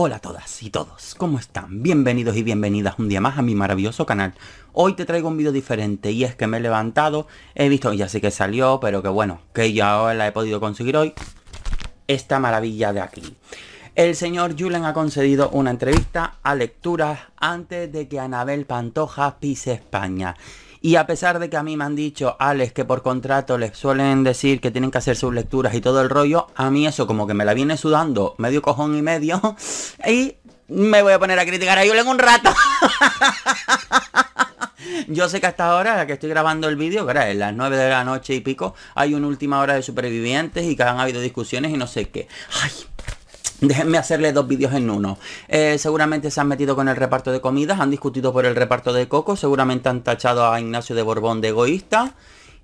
Hola a todas y todos, ¿cómo están? Bienvenidos y bienvenidas un día más a mi maravilloso canal. Hoy te traigo un vídeo diferente y es que me he levantado, he visto, ya sé que salió, pero que bueno, que ya la he podido conseguir hoy, esta maravilla de aquí. El señor Julen ha concedido una entrevista a lecturas antes de que Anabel Pantoja pise España. Y a pesar de que a mí me han dicho, Alex, que por contrato les suelen decir que tienen que hacer sus lecturas y todo el rollo, a mí eso como que me la viene sudando medio cojón y medio. Y me voy a poner a criticar a Yule un rato. Yo sé que hasta ahora, la que estoy grabando el vídeo, ahora en las 9 de la noche y pico, hay una última hora de supervivientes y que han habido discusiones y no sé qué. ¡Ay! Déjenme hacerle dos vídeos en uno. Eh, seguramente se han metido con el reparto de comidas, han discutido por el reparto de coco, seguramente han tachado a Ignacio de Borbón de egoísta.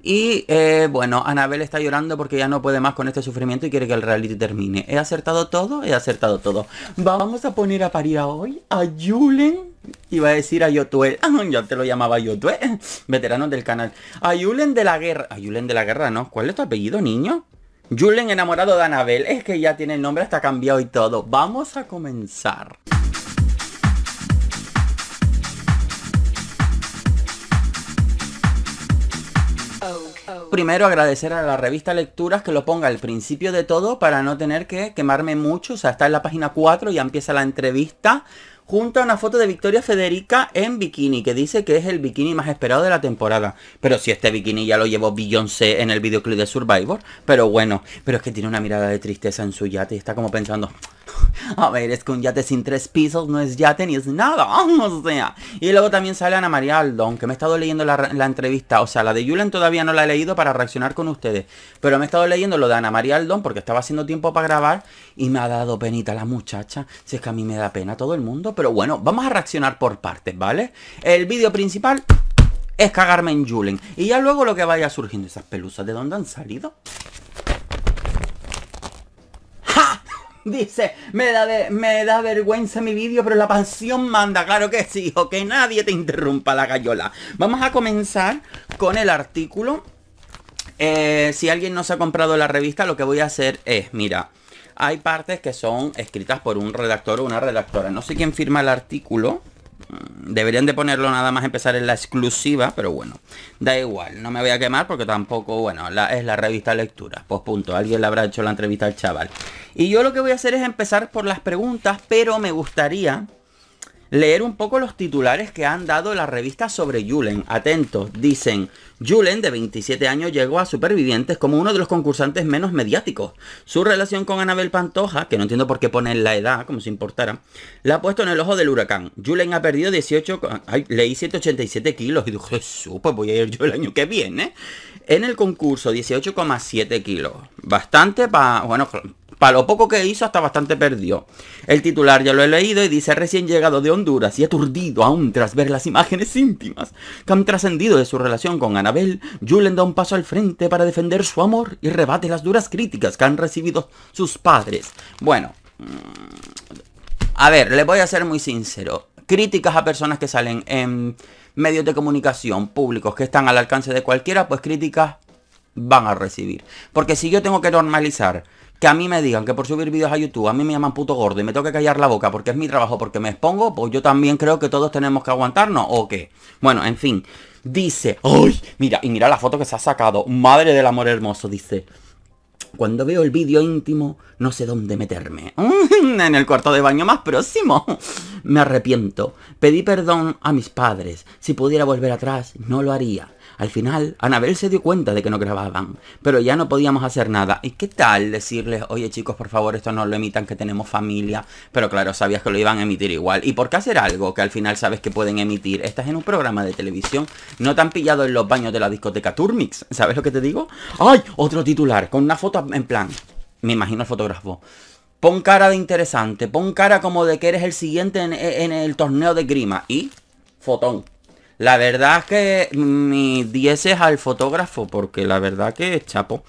Y eh, bueno, Anabel está llorando porque ya no puede más con este sufrimiento y quiere que el reality termine. ¿He acertado todo? He acertado todo. Vamos a poner a parir hoy a Julen. Iba a decir a Yotuel. yo te lo llamaba Yotuel. Veterano del canal. A Julen de la Guerra. A Julen de la Guerra, ¿no? ¿Cuál es tu apellido, niño? Julen enamorado de Anabel. Es que ya tiene el nombre hasta cambiado y todo. Vamos a comenzar. primero agradecer a la revista Lecturas que lo ponga al principio de todo para no tener que quemarme mucho. O sea, está en la página 4 y ya empieza la entrevista. Junta una foto de Victoria Federica en bikini, que dice que es el bikini más esperado de la temporada. Pero si este bikini ya lo llevó Beyoncé en el videoclip de Survivor, pero bueno, pero es que tiene una mirada de tristeza en su yate y está como pensando, A ver, es que un yate sin tres pisos no es yate ni es nada. O sea. Y luego también sale Ana María Aldón, que me he estado leyendo la, entrevista. O sea, la de Julen todavía no la he leído para reaccionar con ustedes. Pero me he estado leyendo lo de Ana María Aldón porque estaba haciendo tiempo para grabar y me ha dado penita la muchacha. Si es que a mí me da pena todo el mundo. Pero bueno, vamos a reaccionar por partes, ¿vale? El vídeo principal es cagarme en Julen. Y ya luego lo que vaya surgiendo, esas pelusas, ¿de dónde han salido? Dice, me da, me da vergüenza mi vídeo, pero la pasión manda. Claro que sí, o que nadie te interrumpa la gallola. Vamos a comenzar con el artículo. Eh, si alguien no se ha comprado la revista, lo que voy a hacer es, mira, hay partes que son escritas por un redactor o una redactora. No sé quién firma el artículo. Deberían de ponerlo nada más empezar en la exclusiva, pero bueno, da igual, no me voy a quemar porque tampoco, bueno, es la revista lectura. Pues punto, alguien le habrá hecho la entrevista al chaval. Y yo lo que voy a hacer es empezar por las preguntas, pero me gustaría leer un poco los titulares que han dado la revista sobre Julen. Atentos, dicen, Julen, de 27 años, llegó a Supervivientes como uno de los concursantes menos mediáticos. Su relación con Anabel Pantoja, que no entiendo por qué ponen la edad, como si importara, la ha puesto en el ojo del huracán. Julen ha perdido 18... Ay, leí 187 kilos y dijo Jesús, pues voy a ir yo el año que viene. En el concurso, 18,7 kilos. Bastante para... Bueno, lo poco que hizo, hasta bastante perdió. El titular ya lo he leído y dice recién llegado de Honduras y aturdido aún tras ver las imágenes íntimas que han trascendido de su relación con Anabel, Julen da un paso al frente para defender su amor y rebate las duras críticas que han recibido sus padres. Bueno, mm, a ver, le voy a ser muy sincero. Críticas a personas que salen en medios de comunicación públicos que están al alcance de cualquiera, pues críticas van a recibir. Porque si yo tengo que normalizar que a mí me digan que por subir vídeos a YouTube a mí me llaman puto gordo y me tengo que callar la boca porque es mi trabajo, porque me expongo, pues yo también creo que todos tenemos que aguantarnos o qué. Bueno, en fin, dice, ¡ay! Mira, y mira la foto que se ha sacado, madre del amor hermoso, dice. Cuando veo el vídeo íntimo, no sé dónde meterme. en el cuarto de baño más próximo. Me arrepiento. Pedí perdón a mis padres. Si pudiera volver atrás, no lo haría. Al final, Anabel se dio cuenta de que no grababan, pero ya no podíamos hacer nada. ¿Y qué tal decirles, oye chicos, por favor, esto no lo emitan, que tenemos familia? Pero claro, sabías que lo iban a emitir igual. ¿Y por qué hacer algo que al final sabes que pueden emitir? Estás en un programa de televisión, no te han pillado en los baños de la discoteca Turmix, ¿sabes lo que te digo? ¡Ay! Otro titular, con una foto en plan, me imagino el fotógrafo. Pon cara de interesante, pon cara como de que eres el siguiente en el torneo de grima y fotón. La verdad es que mi 10 es al fotógrafo, porque la verdad que es chapo.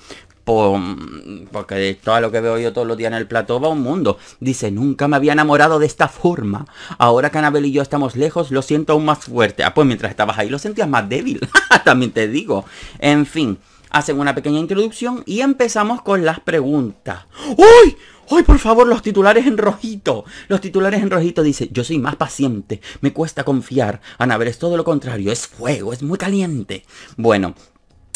porque de todo lo que veo yo todos los días en el plató va un mundo. Dice, nunca me había enamorado de esta forma. Ahora que Anabel y yo estamos lejos, lo siento aún más fuerte. Ah, pues mientras estabas ahí lo sentías más débil. También te digo. En fin, hacen una pequeña introducción y empezamos con las preguntas. ¡Uy! ¡Ay, por favor, los titulares en rojito! Los titulares en rojito dice, yo soy más paciente, me cuesta confiar. Anabel es todo lo contrario, es fuego, es muy caliente. Bueno,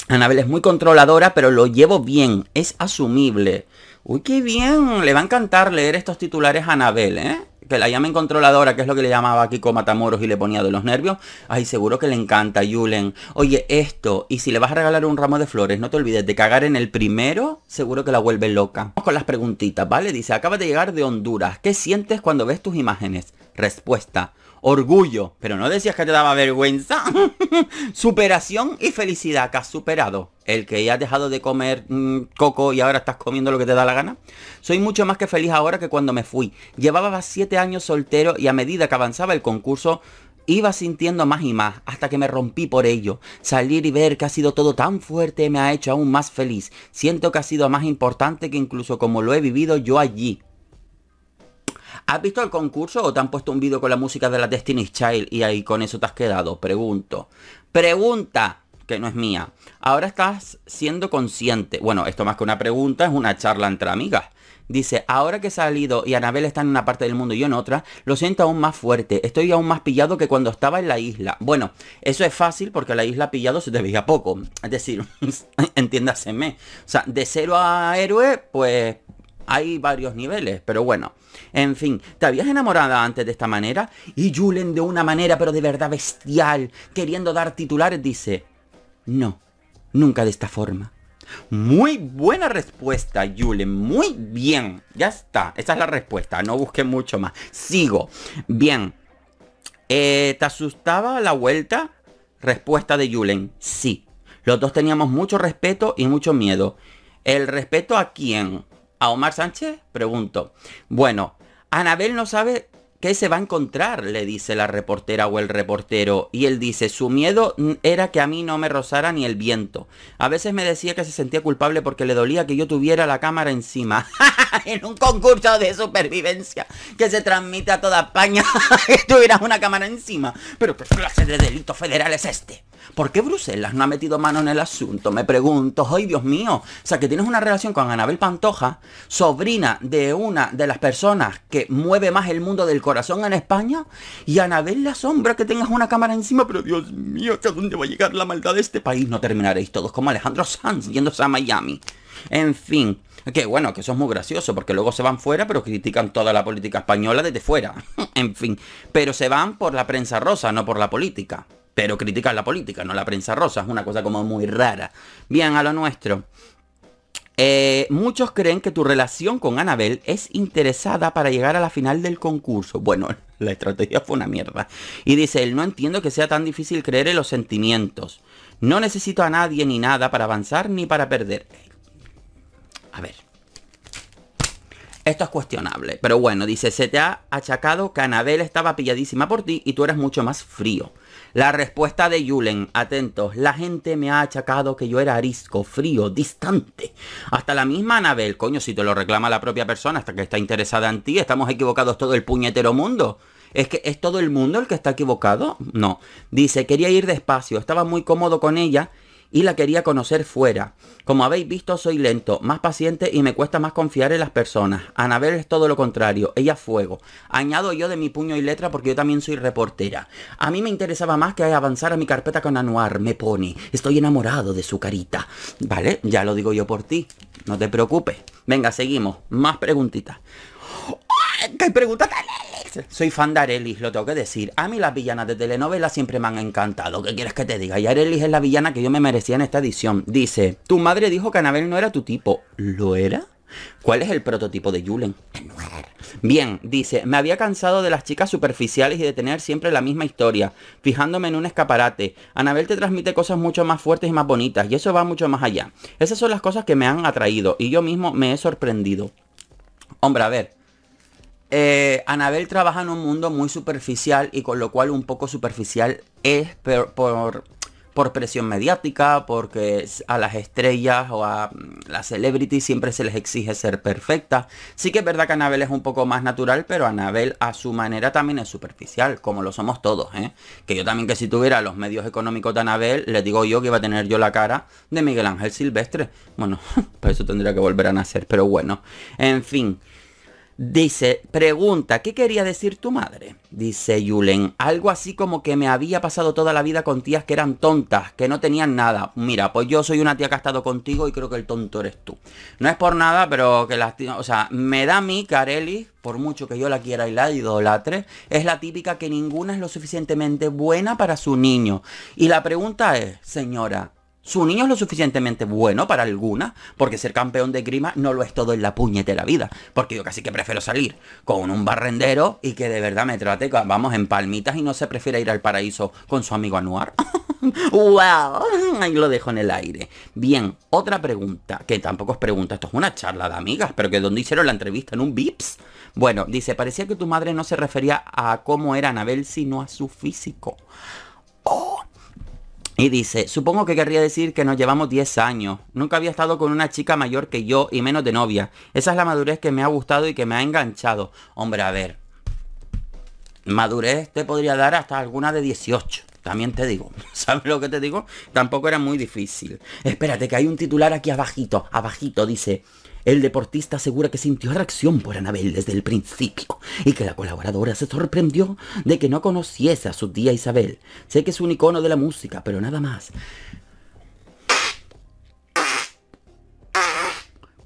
Anabel es muy controladora, pero lo llevo bien, es asumible. Uy, qué bien, le va a encantar leer estos titulares a Anabel, ¿eh? que la llamen controladora, que es lo que le llamaba Kiko Matamoros y le ponía de los nervios, ay, seguro que le encanta, Yulen. Oye, esto, y si le vas a regalar un ramo de flores, no te olvides de cagar en el primero, seguro que la vuelve loca. Vamos con las preguntitas, ¿vale? Dice, acabas de llegar de Honduras, ¿qué sientes cuando ves tus imágenes? Respuesta, orgullo. Pero no decías que te daba vergüenza. Superación y felicidad que has superado. El que ya has dejado de comer mm, coco y ahora estás comiendo lo que te da la gana. Soy mucho más que feliz ahora que cuando me fui. Llevaba 7 años soltero y a medida que avanzaba el concurso Iba sintiendo más y más hasta que me rompí por ello. Salir y ver que ha sido todo tan fuerte me ha hecho aún más feliz. Siento que ha sido más importante que incluso como lo he vivido yo allí. ¿Has visto el concurso o te han puesto un vídeo con la música de la Destiny's Child y ahí con eso te has quedado? Pregunto. Pregunta que no es mía. Ahora estás siendo consciente. Bueno, esto más que una pregunta, es una charla entre amigas. Dice, ahora que he salido y Anabel está en una parte del mundo y yo en otra, lo siento aún más fuerte. Estoy aún más pillado que cuando estaba en la isla. Bueno, eso es fácil porque la isla pillado se te veía poco. Es decir, entiéndaseme. O sea, de cero a héroe, pues hay varios niveles. Pero bueno, en fin, ¿te habías enamorado antes de esta manera? Y Julen de una manera pero de verdad bestial, queriendo dar titulares, dice, no, nunca de esta forma. Muy buena respuesta, Julen. Muy bien. Ya está. Esa es la respuesta. No busqué mucho más. Sigo. Bien. Eh, ¿Te asustaba la vuelta? Respuesta de Julen. Sí. Los dos teníamos mucho respeto y mucho miedo. ¿El respeto a quién? ¿A Omar Sánchez? Pregunto. Bueno, Anabel no sabe qué se va a encontrar, le dice la reportera o el reportero. Y él dice, su miedo era que a mí no me rozara ni el viento. A veces me decía que se sentía culpable porque le dolía que yo tuviera la cámara encima. en un concurso de supervivencia que se transmite a toda España, que tuvieras una cámara encima. Pero qué clase de delito federal es este. ¿Por qué Bruselas no ha metido mano en el asunto? Me pregunto, ¡ay Dios mío! O sea, que tienes una relación con Anabel Pantoja, sobrina de una de las personas que mueve más el mundo del corazón en España, y Anabel la sombra que tengas una cámara encima, pero Dios mío, ¿hasta dónde va a llegar la maldad de este país? No terminaréis todos como Alejandro Sanz yéndose a Miami. En fin, que bueno, que eso es muy gracioso, porque luego se van fuera, pero critican toda la política española desde fuera. en fin, pero se van por la prensa rosa, no por la política pero criticar la política, no la prensa rosa, es una cosa como muy rara. Bien, a lo nuestro. Eh, muchos creen que tu relación con Anabel es interesada para llegar a la final del concurso. Bueno, la estrategia fue una mierda. Y dice, él no entiendo que sea tan difícil creer en los sentimientos. No necesito a nadie ni nada para avanzar ni para perder. A ver. Esto es cuestionable, pero bueno, dice, se te ha achacado que Anabel estaba pilladísima por ti y tú eras mucho más frío. La respuesta de Yulen, atentos, la gente me ha achacado que yo era arisco, frío, distante. Hasta la misma Anabel, coño, si te lo reclama la propia persona hasta que está interesada en ti, estamos equivocados todo el puñetero mundo. ¿Es que es todo el mundo el que está equivocado? No. Dice, quería ir despacio, estaba muy cómodo con ella y la quería conocer fuera. Como habéis visto, soy lento, más paciente y me cuesta más confiar en las personas. Anabel es todo lo contrario, ella fuego. Añado yo de mi puño y letra porque yo también soy reportera. A mí me interesaba más que avanzar a mi carpeta con Anuar, me pone. Estoy enamorado de su carita. Vale, ya lo digo yo por ti, no te preocupes. Venga, seguimos. Más preguntitas. Soy fan de Arelis, lo tengo que decir. A mí las villanas de telenovelas siempre me han encantado. ¿Qué quieres que te diga? Y Arelis es la villana que yo me merecía en esta edición. Dice, tu madre dijo que Anabel no era tu tipo. ¿Lo era? ¿Cuál es el prototipo de Julen? Bien, dice, me había cansado de las chicas superficiales y de tener siempre la misma historia, fijándome en un escaparate. Anabel te transmite cosas mucho más fuertes y más bonitas, y eso va mucho más allá. Esas son las cosas que me han atraído, y yo mismo me he sorprendido. Hombre, a ver, eh, Anabel trabaja en un mundo muy superficial y con lo cual un poco superficial es por, por, presión mediática, porque a las estrellas o a mm, las celebrities siempre se les exige ser perfectas. Sí que es verdad que Anabel es un poco más natural, pero Anabel a su manera también es superficial, como lo somos todos. ¿eh? Que yo también que si tuviera los medios económicos de Anabel, le digo yo que iba a tener yo la cara de Miguel Ángel Silvestre. Bueno, para pues eso tendría que volver a nacer, pero bueno, en fin. Dice, pregunta, ¿qué quería decir tu madre? Dice Yulen, algo así como que me había pasado toda la vida con tías que eran tontas, que no tenían nada. Mira, pues yo soy una tía que ha estado contigo y creo que el tonto eres tú. No es por nada, pero que las tías, o sea, me da a mí, Carelli, por mucho que yo la quiera y la idolatre, es la típica que ninguna es lo suficientemente buena para su niño. Y la pregunta es, señora, su niño es lo suficientemente bueno para alguna, porque ser campeón de grima no lo es todo en la la vida. Porque yo casi que prefiero salir con un barrendero y que de verdad me trate, vamos, en palmitas y no se prefiere ir al paraíso con su amigo Anuar. ¡Wow! Ahí lo dejo en el aire. Bien, otra pregunta, que tampoco es pregunta, esto es una charla de amigas, pero que donde hicieron la entrevista en un VIPS. Bueno, dice, parecía que tu madre no se refería a cómo era Anabel, sino a su físico. ¡Oh! Y dice, supongo que querría decir que nos llevamos 10 años. Nunca había estado con una chica mayor que yo y menos de novia. Esa es la madurez que me ha gustado y que me ha enganchado. Hombre, a ver. Madurez te podría dar hasta alguna de 18. También te digo, ¿sabes lo que te digo? Tampoco era muy difícil. Espérate, que hay un titular aquí abajito, abajito. Dice, el deportista asegura que sintió atracción por Anabel desde el principio y que la colaboradora se sorprendió de que no conociese a su tía Isabel. Sé que es un icono de la música, pero nada más.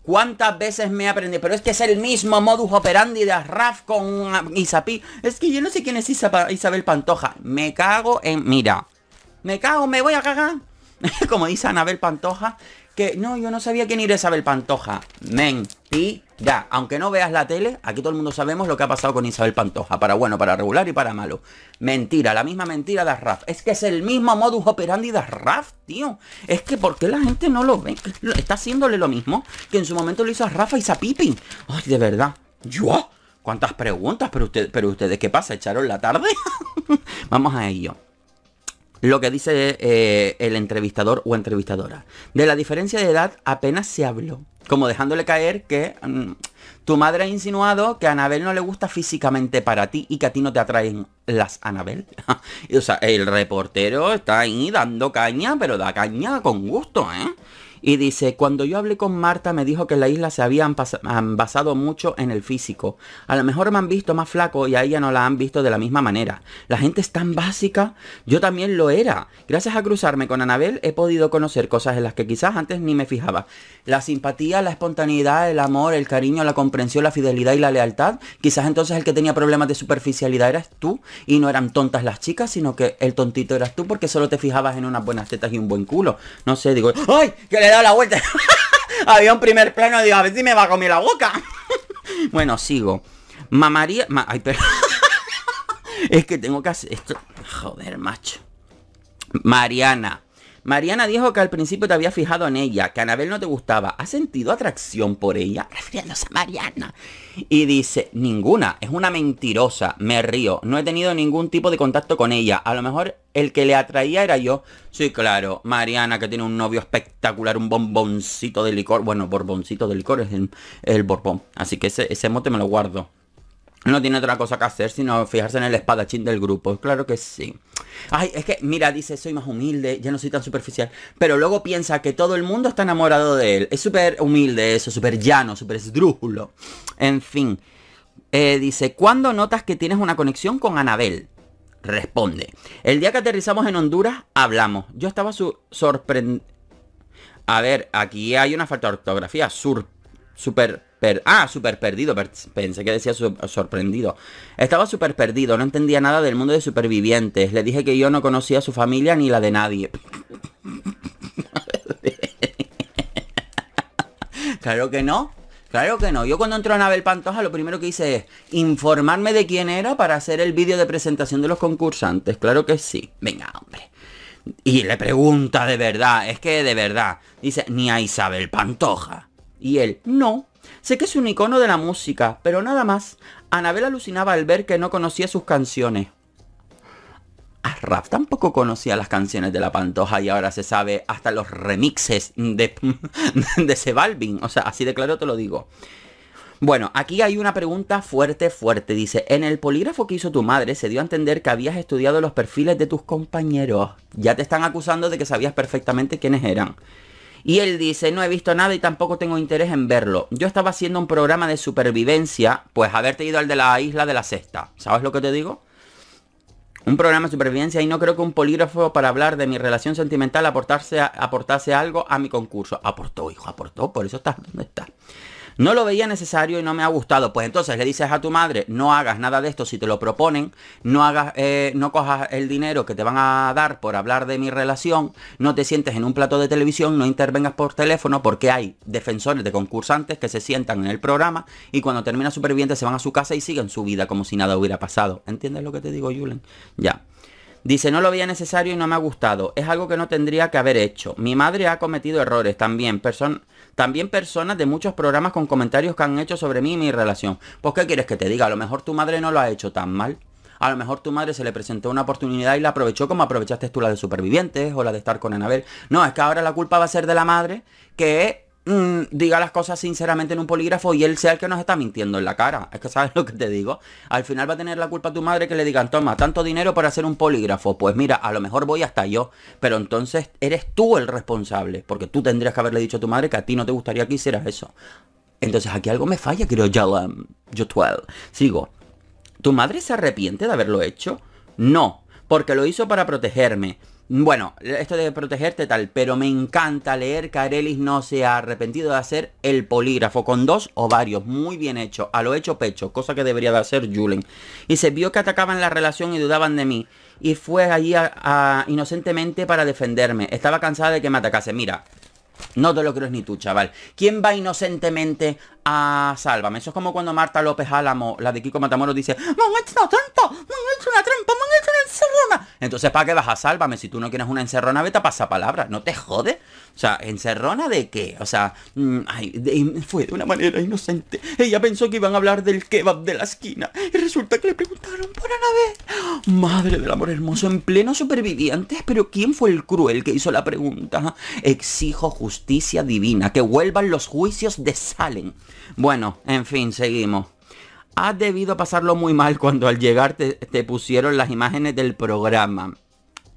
¿Cuántas veces me aprendido? Pero es que es el mismo modus operandi de Arraf con ah, Isapí. Es que yo no sé quién es Isabel Pantoja. Me cago en... Mira. Me cago, me voy a cagar. como dice Anabel Pantoja, que no, yo no sabía quién era Isabel Pantoja. Mentira. Aunque no veas la tele, aquí todo el mundo sabemos lo que ha pasado con Isabel Pantoja. Para bueno, para regular y para malo. Mentira, la misma mentira de Raf. Es que es el mismo modus operandi de Raf, tío. Es que ¿por qué la gente no lo ve? Está haciéndole lo mismo que en su momento lo hizo a Rafa y a Pipi. Ay, de verdad. ¿Yo? ¿Cuántas preguntas? ¿Pero, pero ustedes qué pasa? ¿Echaron la tarde? Vamos a ello lo que dice eh, el entrevistador o entrevistadora. De la diferencia de edad apenas se habló, como dejándole caer que mm, tu madre ha insinuado que a Anabel no le gusta físicamente para ti y que a ti no te atraen las Anabel. o sea, el reportero está ahí dando caña, pero da caña con gusto, ¿eh? Y dice, cuando yo hablé con Marta me dijo que en la isla se habían basado mucho en el físico. A lo mejor me han visto más flaco y a ella no la han visto de la misma manera. La gente es tan básica, yo también lo era. Gracias a cruzarme con Anabel he podido conocer cosas en las que quizás antes ni me fijaba. La simpatía, la espontaneidad, el amor, el cariño, la comprensión, la fidelidad y la lealtad. Quizás entonces el que tenía problemas de superficialidad eras tú y no eran tontas las chicas, sino que el tontito eras tú porque solo te fijabas en unas buenas tetas y un buen culo. No sé, digo, ¡ay! ¡Que le dado la vuelta. Había un primer plano, digo, a ver si me va a comer la boca. bueno, sigo. Mamaría... es que tengo que hacer esto. Joder, macho. Mariana. Mariana dijo que al principio te había fijado en ella, que Anabel no te gustaba. ha sentido atracción por ella? Refiriéndose a Mariana. Y dice, ninguna, es una mentirosa, me río, no he tenido ningún tipo de contacto con ella. A lo mejor el que le atraía era yo. Sí, claro, Mariana que tiene un novio espectacular, un bomboncito de licor. Bueno, borboncito de licor es el, borbón. Así que ese, ese mote me lo guardo no tiene otra cosa que hacer sino fijarse en el espadachín del grupo. Claro que sí. Ay, es que, mira, dice, soy más humilde, ya no soy tan superficial. Pero luego piensa que todo el mundo está enamorado de él. Es súper humilde eso, súper llano, súper esdrújulo. En fin. Eh, dice, ¿cuándo notas que tienes una conexión con Anabel? Responde. El día que aterrizamos en Honduras, hablamos. Yo estaba su sorprendido. A ver, aquí hay una falta de ortografía. Sur super ah, super perdido. pensé que decía sorprendido. Estaba súper perdido, no entendía nada del mundo de supervivientes. Le dije que yo no conocía a su familia ni la de nadie. claro que no. Claro que no. Yo cuando entró Anabel Pantoja, lo primero que hice es informarme de quién era para hacer el vídeo de presentación de los concursantes. Claro que sí. Venga, hombre. Y le pregunta de verdad, es que de verdad. Dice, ni a Isabel Pantoja. Y él, no, Sé que es un icono de la música, pero nada más. Anabel alucinaba al ver que no conocía sus canciones. A Rap tampoco conocía las canciones de La Pantoja y ahora se sabe hasta los remixes de, de O sea, así de claro te lo digo. Bueno, aquí hay una pregunta fuerte, fuerte. Dice, en el polígrafo que hizo tu madre se dio a entender que habías estudiado los perfiles de tus compañeros. Ya te están acusando de que sabías perfectamente quiénes eran. Y él dice, no he visto nada y tampoco tengo interés en verlo. Yo estaba haciendo un programa de supervivencia, pues haberte ido al de la isla de la sexta. ¿Sabes lo que te digo? Un programa de supervivencia y no creo que un polígrafo para hablar de mi relación sentimental aportase algo a mi concurso. Aportó, hijo, aportó, por eso estás donde estás no lo veía necesario y no me ha gustado. Pues entonces le dices a tu madre, no hagas nada de esto si te lo proponen, no hagas, eh, no cojas el dinero que te van a dar por hablar de mi relación, no te sientes en un plato de televisión, no intervengas por teléfono, porque hay defensores de concursantes que se sientan en el programa y cuando termina superviviente se van a su casa y siguen su vida como si nada hubiera pasado. ¿Entiendes lo que te digo, Julen? Ya. Dice, no lo veía necesario y no me ha gustado. Es algo que no tendría que haber hecho. Mi madre ha cometido errores también. Person también personas de muchos programas con comentarios que han hecho sobre mí y mi relación. Pues qué quieres que te diga, a lo mejor tu madre no lo ha hecho tan mal. A lo mejor tu madre se le presentó una oportunidad y la aprovechó como aprovechaste tú la de supervivientes o la de estar con Anabel. No, es que ahora la culpa va a ser de la madre que Mm, diga las cosas sinceramente en un polígrafo y él sea el que nos está mintiendo en la cara. Es que sabes lo que te digo. Al final va a tener la culpa tu madre que le digan, toma, tanto dinero para hacer un polígrafo. Pues mira, a lo mejor voy hasta yo. Pero entonces eres tú el responsable. Porque tú tendrías que haberle dicho a tu madre que a ti no te gustaría que hiciera eso. Entonces aquí algo me falla, creo yo. Um, yo Sigo. ¿Tu madre se arrepiente de haberlo hecho? No, porque lo hizo para protegerme. Bueno, esto de protegerte tal, pero me encanta leer que Arelis no se ha arrepentido de hacer el polígrafo con dos o varios, muy bien hecho, a lo hecho pecho, cosa que debería de hacer Julen. Y se vio que atacaban la relación y dudaban de mí, y fue allí a, inocentemente para defenderme. Estaba cansada de que me atacase, mira, no te lo crees ni tú, chaval. ¿Quién va inocentemente a Sálvame? Eso es como cuando Marta López Álamo, la de Kiko Matamoros, dice ¡Me han hecho una trampa! ¡Me hecho una trampa! encerrona. Entonces, ¿para qué vas a sálvame? Si tú no quieres una encerrona, beta a pasapalabra. ¿No te jode? O sea, ¿encerrona de qué? O sea, mm, fue de una manera inocente. Ella pensó que iban a hablar del kebab de la esquina. Y resulta que le preguntaron por una vez. Madre del amor hermoso, en pleno supervivientes. Pero ¿quién fue el cruel que hizo la pregunta? Exijo justicia divina. Que vuelvan los juicios de Salen. Bueno, en fin, seguimos has debido pasarlo muy mal cuando al llegar te, pusieron las imágenes del programa.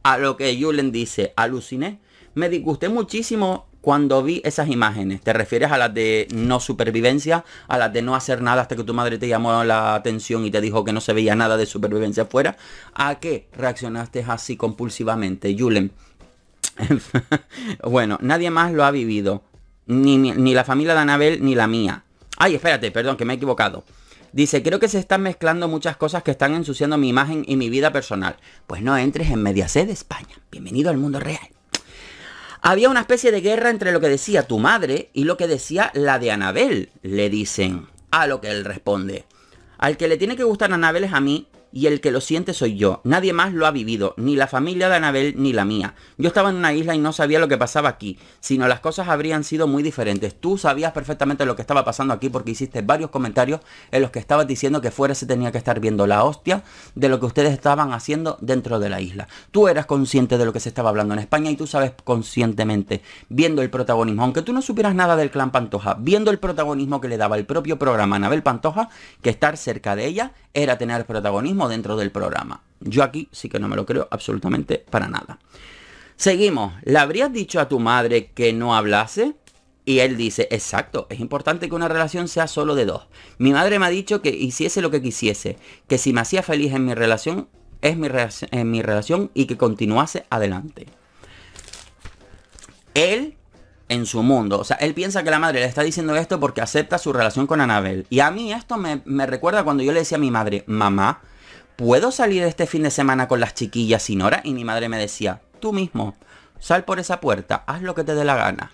A lo que Julen dice, aluciné. Me disgusté muchísimo cuando vi esas imágenes. ¿Te refieres a las de no supervivencia? ¿A las de no hacer nada hasta que tu madre te llamó la atención y te dijo que no se veía nada de supervivencia afuera? ¿A qué reaccionaste así compulsivamente, Julen? bueno, nadie más lo ha vivido. ni la familia de Anabel ni la mía. Ay, espérate, perdón, que me he equivocado. Dice, creo que se están mezclando muchas cosas que están ensuciando mi imagen y mi vida personal. Pues no entres en Mediaset de España. Bienvenido al mundo real. Había una especie de guerra entre lo que decía tu madre y lo que decía la de Anabel, le dicen. A lo que él responde. Al que le tiene que gustar Anabel es a mí, y el que lo siente soy yo. Nadie más lo ha vivido, ni la familia de Anabel ni la mía. Yo estaba en una isla y no sabía lo que pasaba aquí, sino las cosas habrían sido muy diferentes. Tú sabías perfectamente lo que estaba pasando aquí porque hiciste varios comentarios en los que estabas diciendo que fuera se tenía que estar viendo la hostia de lo que ustedes estaban haciendo dentro de la isla. Tú eras consciente de lo que se estaba hablando en España y tú sabes conscientemente, viendo el protagonismo, aunque tú no supieras nada del clan Pantoja, viendo el protagonismo que le daba el propio programa Anabel Pantoja, que estar cerca de ella era tener protagonismo dentro del programa. Yo aquí sí que no me lo creo absolutamente para nada. Seguimos. ¿Le habrías dicho a tu madre que no hablase? Y él dice, exacto, es importante que una relación sea solo de dos. Mi madre me ha dicho que hiciese lo que quisiese, que si me hacía feliz en mi relación, es mi, en mi relación y que continuase adelante. Él en su mundo. O sea, él piensa que la madre le está diciendo esto porque acepta su relación con Anabel. Y a mí esto me recuerda cuando yo le decía a mi madre, mamá, ¿puedo salir este fin de semana con las chiquillas sin hora? Y mi madre me decía, tú mismo, sal por esa puerta, haz lo que te dé la gana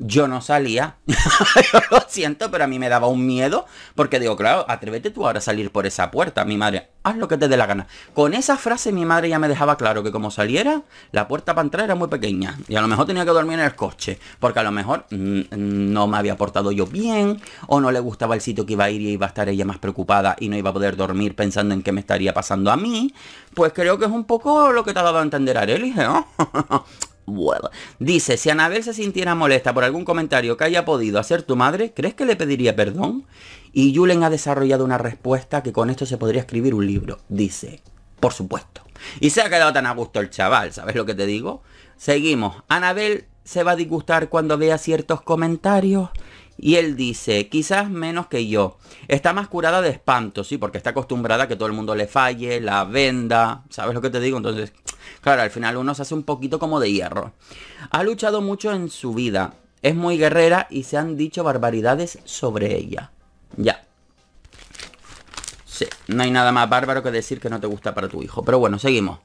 yo no salía. lo siento, pero a mí me daba un miedo. Porque digo, claro, atrévete tú ahora a salir por esa puerta. Mi madre, haz lo que te dé la gana. Con esa frase mi madre ya me dejaba claro que como saliera, la puerta para entrar era muy pequeña. Y a lo mejor tenía que dormir en el coche. Porque a lo mejor mm, mm, no me había portado yo bien. O no le gustaba el sitio que iba a ir y iba a estar ella más preocupada. Y no iba a poder dormir pensando en qué me estaría pasando a mí. Pues creo que es un poco lo que te ha dado a entender Arely, ¿no? Dice, si Anabel se sintiera molesta por algún comentario que haya podido hacer tu madre, ¿crees que le pediría perdón? Y Julen ha desarrollado una respuesta que con esto se podría escribir un libro. Dice, por supuesto. Y se ha quedado tan a gusto el chaval, ¿sabes lo que te digo? Seguimos. Anabel se va a disgustar cuando vea ciertos comentarios. Y él dice, quizás menos que yo. Está más curada de espanto, sí, porque está acostumbrada a que todo el mundo le falle, la venda. ¿Sabes lo que te digo? Entonces, claro, al final uno se hace un poquito como de hierro. Ha luchado mucho en su vida. Es muy guerrera y se han dicho barbaridades sobre ella. Ya. Sí, no hay nada más bárbaro que decir que no te gusta para tu hijo. Pero bueno, seguimos.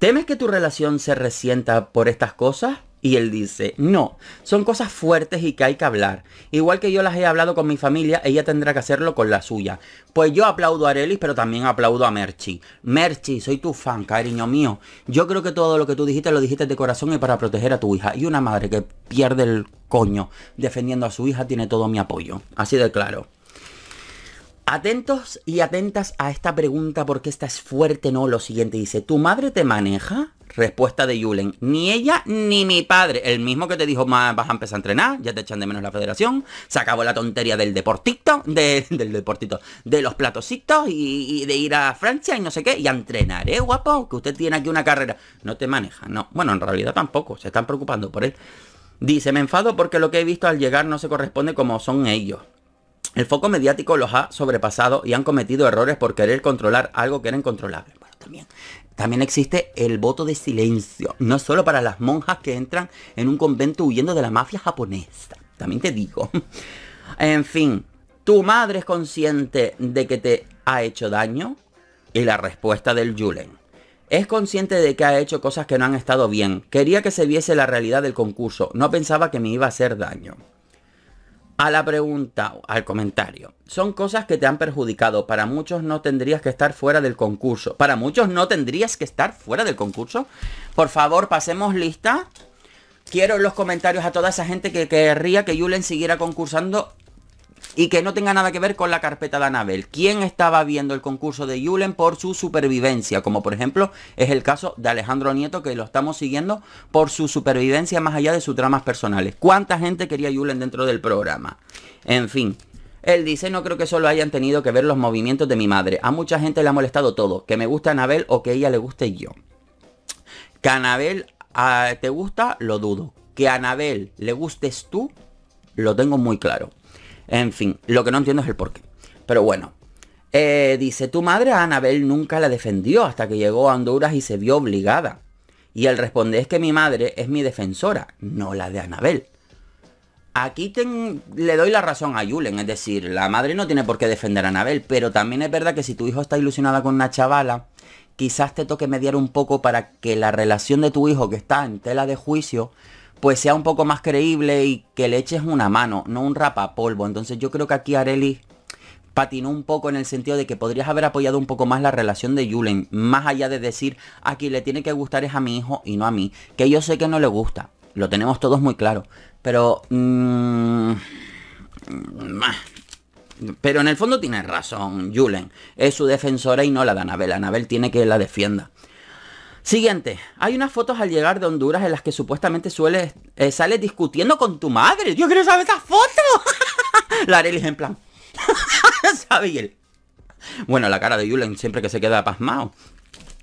¿Temes que tu relación se resienta por estas cosas? Y él dice, no, son cosas fuertes y que hay que hablar. Igual que yo las he hablado con mi familia, ella tendrá que hacerlo con la suya. Pues yo aplaudo a Arelis, pero también aplaudo a Merchi. Merchi, soy tu fan, cariño mío. Yo creo que todo lo que tú dijiste lo dijiste de corazón y para proteger a tu hija. Y una madre que pierde el coño defendiendo a su hija tiene todo mi apoyo. Así de claro. Atentos y atentas a esta pregunta porque esta es fuerte, ¿no? Lo siguiente dice, ¿tu madre te maneja? Respuesta de Yulen, ni ella ni mi padre, el mismo que te dijo, vas a empezar a entrenar, ya te echan de menos la federación, se acabó la tontería del deportito, del deportito, de los platositos y, y, de ir a Francia y no sé qué, y a entrenar, ¿eh, guapo? Que usted tiene aquí una carrera. No te maneja, no. Bueno, en realidad tampoco, se están preocupando por él. Dice, me enfado porque lo que he visto al llegar no se corresponde como son ellos. El foco mediático los ha sobrepasado y han cometido errores por querer controlar algo que era incontrolable. Bueno, también también existe el voto de silencio, no solo para las monjas que entran en un convento huyendo de la mafia japonesa, también te digo. En fin, ¿tu madre es consciente de que te ha hecho daño? Y la respuesta del Yulen. Es consciente de que ha hecho cosas que no han estado bien. Quería que se viese la realidad del concurso. No pensaba que me iba a hacer daño a la pregunta, o al comentario. Son cosas que te han perjudicado. Para muchos no tendrías que estar fuera del concurso. Para muchos no tendrías que estar fuera del concurso. Por favor, pasemos lista. Quiero los comentarios a toda esa gente que querría que Julen siguiera concursando y que no tenga nada que ver con la carpeta de Anabel. ¿Quién estaba viendo el concurso de Yulen por su supervivencia? Como por ejemplo es el caso de Alejandro Nieto, que lo estamos siguiendo por su supervivencia más allá de sus tramas personales. ¿Cuánta gente quería Yulen dentro del programa? En fin. Él dice, no creo que solo hayan tenido que ver los movimientos de mi madre. A mucha gente le ha molestado todo. Que me gusta Anabel o que ella le guste yo. Que Anabel ah, te gusta, lo dudo. Que a Anabel le gustes tú, lo tengo muy claro. En fin, lo que no entiendo es el porqué. Pero bueno. Eh, dice, tu madre a Anabel nunca la defendió hasta que llegó a Honduras y se vio obligada. Y él responde, es que mi madre es mi defensora, no la de Anabel. Aquí le doy la razón a Julen, es decir, la madre no tiene por qué defender a Anabel, pero también es verdad que si tu hijo está ilusionada con una chavala, quizás te toque mediar un poco para que la relación de tu hijo que está en tela de juicio pues sea un poco más creíble y que le eches una mano, no un rapapolvo. Entonces yo creo que aquí Areli patinó un poco en el sentido de que podrías haber apoyado un poco más la relación de Julen, más allá de decir a quien le tiene que gustar es a mi hijo y no a mí, que yo sé que no le gusta, lo tenemos todos muy claro, pero... Mm, pero en el fondo tiene razón, Julen. Es su defensora y no la de Anabel. Anabel tiene que la defienda. Siguiente, hay unas fotos al llegar de Honduras en las que supuestamente sueles, eh, sales discutiendo con tu madre. Yo quiero saber estas fotos. la Arelis en plan. ¿Sabe? Bueno, la cara de Yulen siempre que se queda pasmado.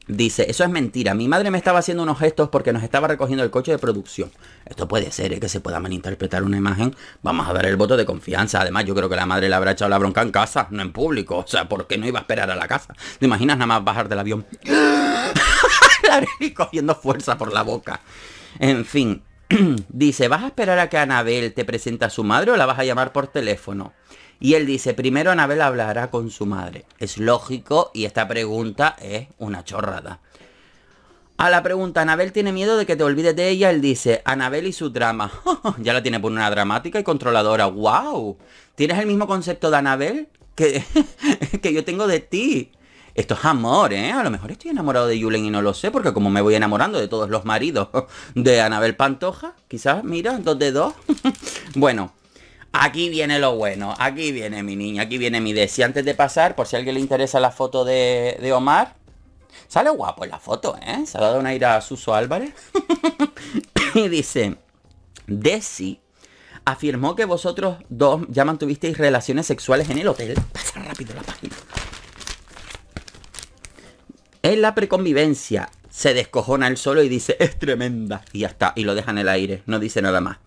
Dice, eso es mentira. Mi madre me estaba haciendo unos gestos porque nos estaba recogiendo el coche de producción. Esto puede ser, ¿eh? que se pueda malinterpretar una imagen. Vamos a dar el voto de confianza. Además, yo creo que la madre le habrá echado la bronca en casa, no en público. O sea, ¿por qué no iba a esperar a la casa? ¿Te imaginas nada más bajar del avión? y cogiendo fuerza por la boca. En fin, dice, ¿vas a esperar a que Anabel te presente a su madre o la vas a llamar por teléfono? Y él dice, primero Anabel hablará con su madre. Es lógico y esta pregunta es una chorrada. A la pregunta, Anabel tiene miedo de que te olvides de ella, él dice, Anabel y su drama. ya la tiene por una dramática y controladora. ¡Wow! ¿Tienes el mismo concepto de Anabel que, que yo tengo de ti? Esto es amor, ¿eh? A lo mejor estoy enamorado de Yulen y no lo sé, porque como me voy enamorando de todos los maridos de Anabel Pantoja, quizás, mira, dos de dos. bueno, Aquí viene lo bueno, aquí viene mi niña, aquí viene mi Desi. Antes de pasar, por si a alguien le interesa la foto de, de Omar, sale guapo la foto, ¿eh? Se ha dado una ira a Suso Álvarez. y dice, Desi afirmó que vosotros dos ya mantuvisteis relaciones sexuales en el hotel. Pasa rápido la página. En la preconvivencia se descojona el solo y dice, es tremenda. Y ya está, y lo deja en el aire, no dice nada más.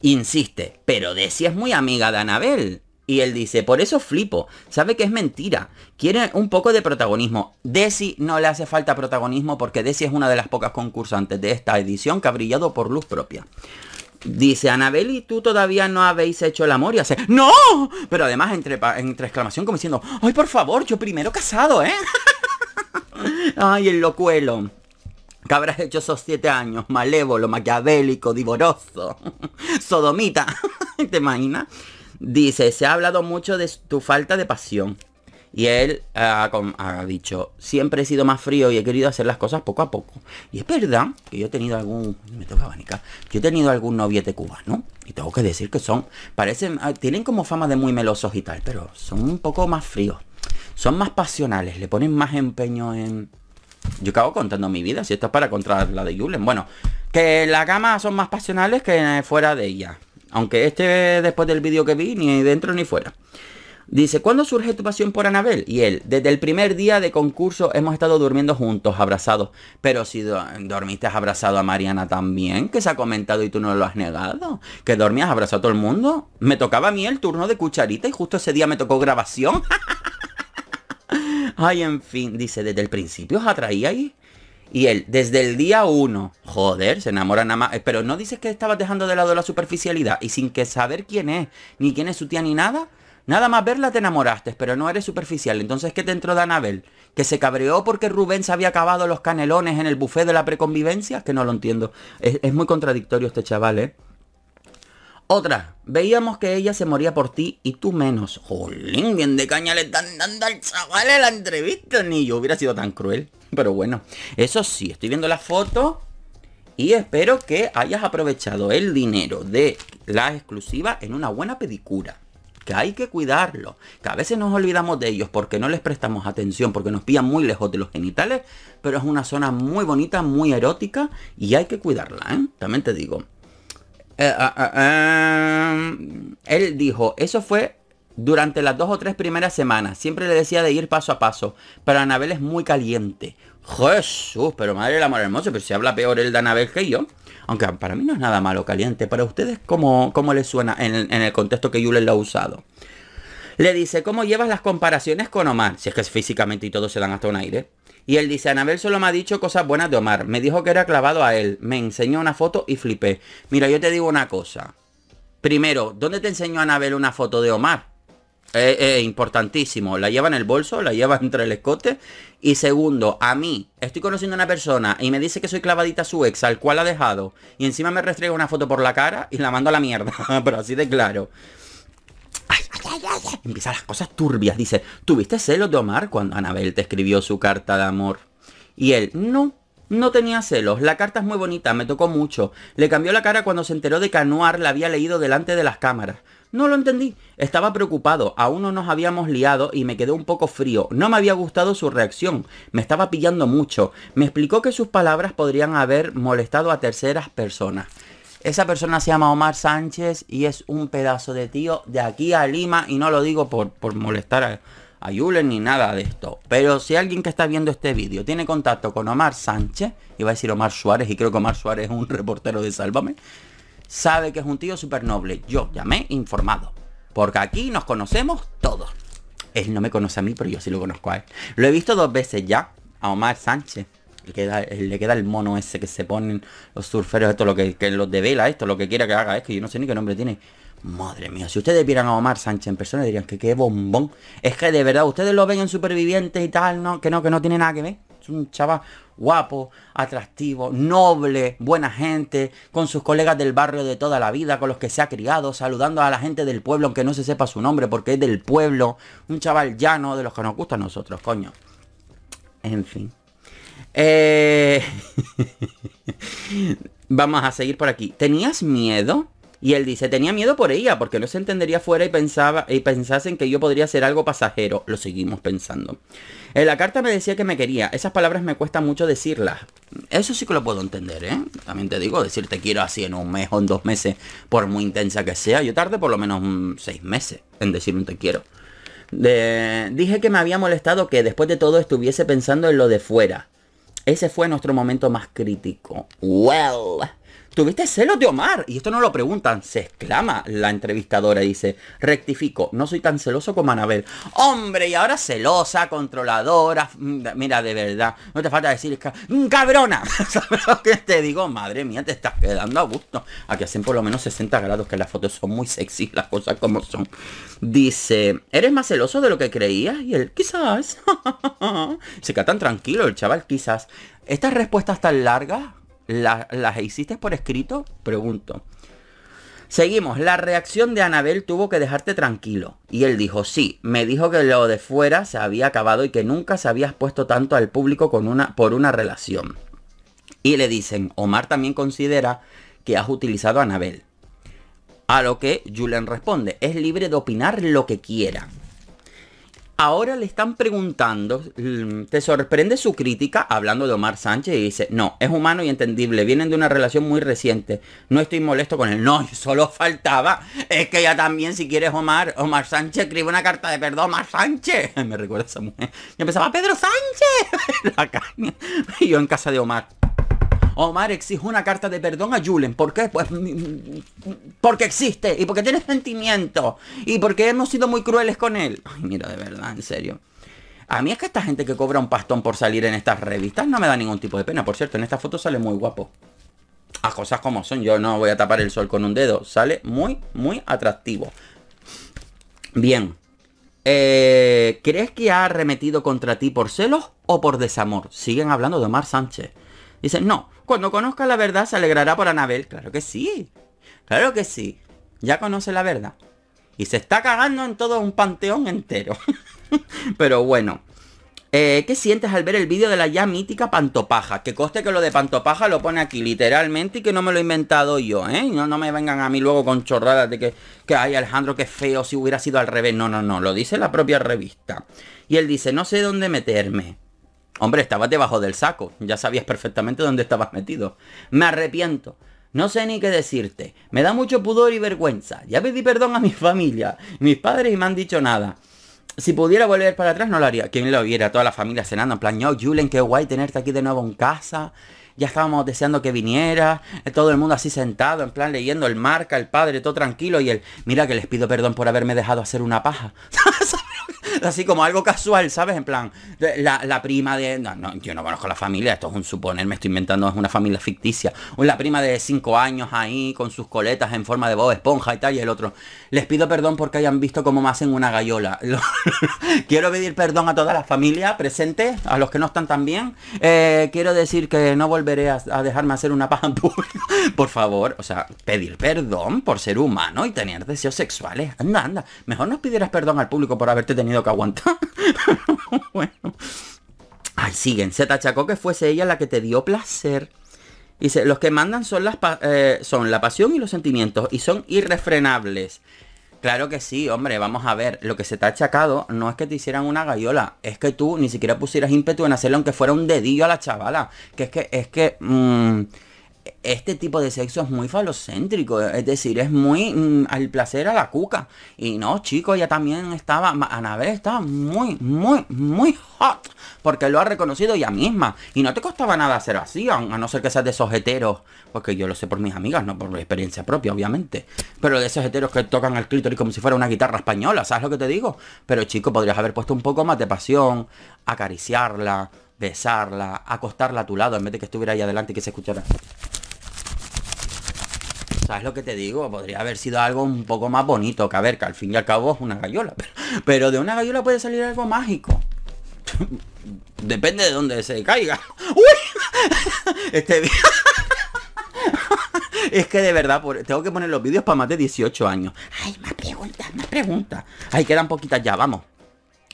Insiste, pero Desi es muy amiga de Anabel. Y él dice, por eso flipo, sabe que es mentira, quiere un poco de protagonismo. Desi no le hace falta protagonismo porque Desi es una de las pocas concursantes de esta edición que ha brillado por luz propia. Dice, Anabel y tú todavía no habéis hecho el amor y hace, ¡No! Pero además entre, entre exclamación como diciendo, ¡Ay, por favor, yo primero casado, eh! Ay, el locuelo. ¿Qué habrás hecho esos siete años? Malévolo, maquiavélico, divoroso, sodomita. ¿Te imaginas? Dice, se ha hablado mucho de tu falta de pasión. Y él ah, ha dicho, siempre he sido más frío y he querido hacer las cosas poco a poco. Y es verdad que yo he tenido algún, me toca abanicar, yo he tenido algún noviete cubano. Y tengo que decir que son, parecen, ah, tienen como fama de muy melosos y tal, pero son un poco más fríos. Son más pasionales, le ponen más empeño en... Yo acabo contando mi vida, si esto es para contar la de Julen. Bueno, que la gama son más pasionales que eh, fuera de ella. Aunque este, después del vídeo que vi, ni dentro ni fuera. Dice, ¿cuándo surge tu pasión por Anabel? Y él, desde el primer día de concurso hemos estado durmiendo juntos, abrazados. Pero si dormiste has abrazado a Mariana también, que se ha comentado y tú no lo has negado. ¿Que dormías abrazado a todo el mundo? Me tocaba a mí el turno de cucharita y justo ese día me tocó grabación. Ay, en fin, dice, desde el principio os ahí, Y él, desde el día uno, joder, se enamora nada más. Eh, pero no dices que estabas dejando de lado la superficialidad y sin que saber quién es, ni quién es su tía, ni nada. Nada más verla te enamoraste, pero no eres superficial. Entonces, ¿qué te entró de Anabel? ¿Que se cabreó porque Rubén se había acabado los canelones en el buffet de la preconvivencia? Que no lo entiendo. Es, es muy contradictorio este chaval, ¿eh? Otra, veíamos que ella se moría por ti y tú menos. Jolín, bien de caña le están dando al chaval en la entrevista. Ni yo hubiera sido tan cruel. Pero bueno, eso sí, estoy viendo la foto y espero que hayas aprovechado el dinero de la exclusiva en una buena pedicura. Que hay que cuidarlo. Que a veces nos olvidamos de ellos porque no les prestamos atención, porque nos pían muy lejos de los genitales. Pero es una zona muy bonita, muy erótica y hay que cuidarla, ¿eh? También te digo. Eh, ah, ah, ah, mm, él dijo, eso fue durante las dos o tres primeras semanas. Siempre le decía de ir paso a paso. para Anabel es muy caliente. Jesús, pero madre del amor hermoso, pero se habla peor el de Anabel que yo. Aunque para mí no es nada malo caliente. Para ustedes, ¿cómo, cómo les suena en, el contexto que Yulen lo ha usado? Le dice, ¿cómo llevas las comparaciones con Omar? Si es que físicamente y todo se dan hasta un aire. Y él dice, Anabel solo me ha dicho cosas buenas de Omar. Me dijo que era clavado a él. Me enseñó una foto y flipé. Mira, yo te digo una cosa. Primero, ¿dónde te enseñó Anabel una foto de Omar? Es eh, eh, importantísimo. La lleva en el bolso, la lleva entre el escote. Y segundo, a mí, estoy conociendo a una persona y me dice que soy clavadita a su ex, al cual ha dejado. Y encima me restrega una foto por la cara y la mando a la mierda. Pero así de claro. Empieza las cosas turbias. Dice, ¿tuviste celos de Omar cuando Anabel te escribió su carta de amor? Y él, no, no tenía celos, la carta es muy bonita, me tocó mucho. Le cambió la cara cuando se enteró de que Anuar la había leído delante de las cámaras. No lo entendí, estaba preocupado, aún no nos habíamos liado y me quedó un poco frío. No me había gustado su reacción, me estaba pillando mucho. Me explicó que sus palabras podrían haber molestado a terceras personas. Esa persona se llama Omar Sánchez y es un pedazo de tío de aquí a Lima y no lo digo por, molestar a, a ni nada de esto. Pero si alguien que está viendo este vídeo tiene contacto con Omar Sánchez, iba a decir Omar Suárez y creo que Omar Suárez es un reportero de Sálvame, sabe que es un tío súper noble. Yo llamé informado. Porque aquí nos conocemos todos. Él no me conoce a mí, pero yo sí lo conozco a él. Lo he visto dos veces ya, a Omar Sánchez. Eh, le queda, el mono ese que se ponen los surferos, esto lo que, los de vela, esto lo que quiera que haga, es que yo no sé ni qué nombre tiene. Madre mía, si ustedes vieran a Omar Sánchez en persona dirían que qué bombón. Es que de verdad, ustedes lo ven en supervivientes y tal, no, que no, que no tiene nada que ver. Es un chaval guapo, atractivo, noble, buena gente, con sus colegas del barrio de toda la vida, con los que se ha criado, saludando a la gente del pueblo, aunque no se sepa su nombre, porque es del pueblo. Un chaval llano de los que nos gusta a nosotros, coño. En fin. Eh, vamos a seguir por aquí. ¿Tenías miedo? Y él dice, tenía miedo por ella, porque no se entendería fuera y, pensaba, y pensasen que yo podría ser algo pasajero. Lo seguimos pensando. En la carta me decía que me quería. Esas palabras me cuesta mucho decirlas. Eso sí que lo puedo entender, ¿eh? También te digo, decir te quiero así en un mes o en dos meses, por muy intensa que sea, yo tarde por lo menos seis meses en decir un te quiero. Dije que me había molestado que después de todo estuviese pensando en lo de fuera. Ese fue nuestro momento más crítico. Well. ¿Tuviste celos de Omar? Y esto no lo preguntan, se exclama la entrevistadora y dice, rectifico, no soy tan celoso como Anabel. Hombre, y ahora celosa, controladora, mm, mira, de verdad, no te falta decir, mm, cabrona, ¿sabes lo que te digo? Madre mía, te estás quedando a gusto. Aquí hacen por lo menos 60 grados, que las fotos son muy sexy, las cosas como son. Dice, ¿eres más celoso de lo que creías? Y él, quizás. se queda tan tranquilo el chaval, quizás. Estas respuestas tan largas ¿Las hiciste por escrito? Pregunto. Seguimos. La reacción de Anabel tuvo que dejarte tranquilo. Y él dijo, sí, me dijo que lo de fuera se había acabado y que nunca se había expuesto tanto al público con una, por una relación. Y le dicen, Omar también considera que has utilizado a Anabel. A lo que Julian responde, es libre de opinar lo que quiera. Ahora le están preguntando, mm, te sorprende su crítica hablando de Omar Sánchez y dice, no, es humano y entendible, vienen de una relación muy reciente, no estoy molesto con él, no, solo faltaba, es que ya también si quieres Omar, Omar Sánchez escribe una carta de perdón, Omar Sánchez, me recuerda a esa mujer, yo empezaba, Pedro Sánchez, La yo en casa de Omar. Omar oh, exige una carta de perdón a Julen. ¿Por qué? Pues mm, mm, porque existe y porque tiene sentimiento y porque hemos sido muy crueles con él. Ay, mira, de verdad, en serio. A mí es que esta gente que cobra un pastón por salir en estas revistas no me da ningún tipo de pena. Por cierto, en esta foto sale muy guapo. A cosas como son, yo no voy a tapar el sol con un dedo. Sale muy, muy atractivo. Bien. Eh, ¿Crees que ha arremetido contra ti por celos o por desamor? Siguen hablando de Omar Sánchez. Dice, no, cuando conozca la verdad se alegrará por Anabel. Claro que sí. Claro que sí. Ya conoce la verdad. Y se está cagando en todo un panteón entero. Pero bueno. Eh, ¿Qué sientes al ver el vídeo de la ya mítica Pantopaja? Que coste que lo de Pantopaja lo pone aquí literalmente y que no me lo he inventado yo, ¿eh? No, no me vengan a mí luego con chorradas de que, que, ay Alejandro, qué feo si hubiera sido al revés. No, no, no, lo dice la propia revista. Y él dice, no sé dónde meterme. Hombre, estabas debajo del saco, ya sabías perfectamente dónde estabas metido. Me arrepiento. No sé ni qué decirte. Me da mucho pudor y vergüenza. Ya pedí perdón a mi familia, mis padres y me han dicho nada. Si pudiera volver para atrás no lo haría. ¿Quién lo viera? Toda la familia cenando en plan, yo, Julen, qué guay tenerte aquí de nuevo en casa. Ya estábamos deseando que viniera Todo el mundo así sentado, en plan leyendo el marca, el padre, todo tranquilo. Y él, mira que les pido perdón por haberme dejado hacer una paja. Así como algo casual, ¿sabes? En plan, la, la prima de... yo no conozco la familia, esto es un suponer, me estoy inventando, es una familia ficticia. O la prima de 5 años ahí con sus coletas en forma de Bob Esponja y tal, y el otro. Les pido perdón porque hayan visto como me hacen una gallola. quiero pedir perdón a toda la familia presente, a los que no están tan bien. Eh, quiero decir que no volveré a, dejarme hacer una paja en Por favor, o sea, pedir perdón por ser humano y tener deseos sexuales. Anda, anda. Mejor nos pidieras perdón al público por haberte tenido que aguantar. bueno. Ay, siguen. Se achacó que fuese ella la que te dio placer. Dice, los que mandan son, las eh, son la pasión y los sentimientos y son irrefrenables. Claro que sí, hombre, vamos a ver. Lo que se te ha achacado no es que te hicieran una gaiola es que tú ni siquiera pusieras ímpetu en hacerlo aunque fuera un dedillo a la chavala. Que es que, es que... Mm, este tipo de sexo es muy falocéntrico, es decir, es muy mm, al placer a la cuca. Y no, chicos, ella también estaba, Anabel estaba muy, muy, muy hot, porque lo ha reconocido ella misma. Y no te costaba nada hacer así, a, no ser que seas de esos heteros, porque yo lo sé por mis amigas, no por experiencia propia, obviamente. Pero de esos heteros que tocan el clítoris como si fuera una guitarra española, ¿sabes lo que te digo? Pero chico, podrías haber puesto un poco más de pasión, acariciarla, besarla, acostarla a tu lado en vez de que estuviera ahí adelante y que se escuchara. ¿Sabes lo que te digo? Podría haber sido algo un poco más bonito, que a ver, que al fin y al cabo es una gallola. Pero, de una gallola puede salir algo mágico. Depende de dónde se caiga. ¡Uy! Este Es que de verdad, tengo que poner los vídeos para más de 18 años. Ay, más preguntas, más preguntas. Ay, quedan poquitas ya, vamos.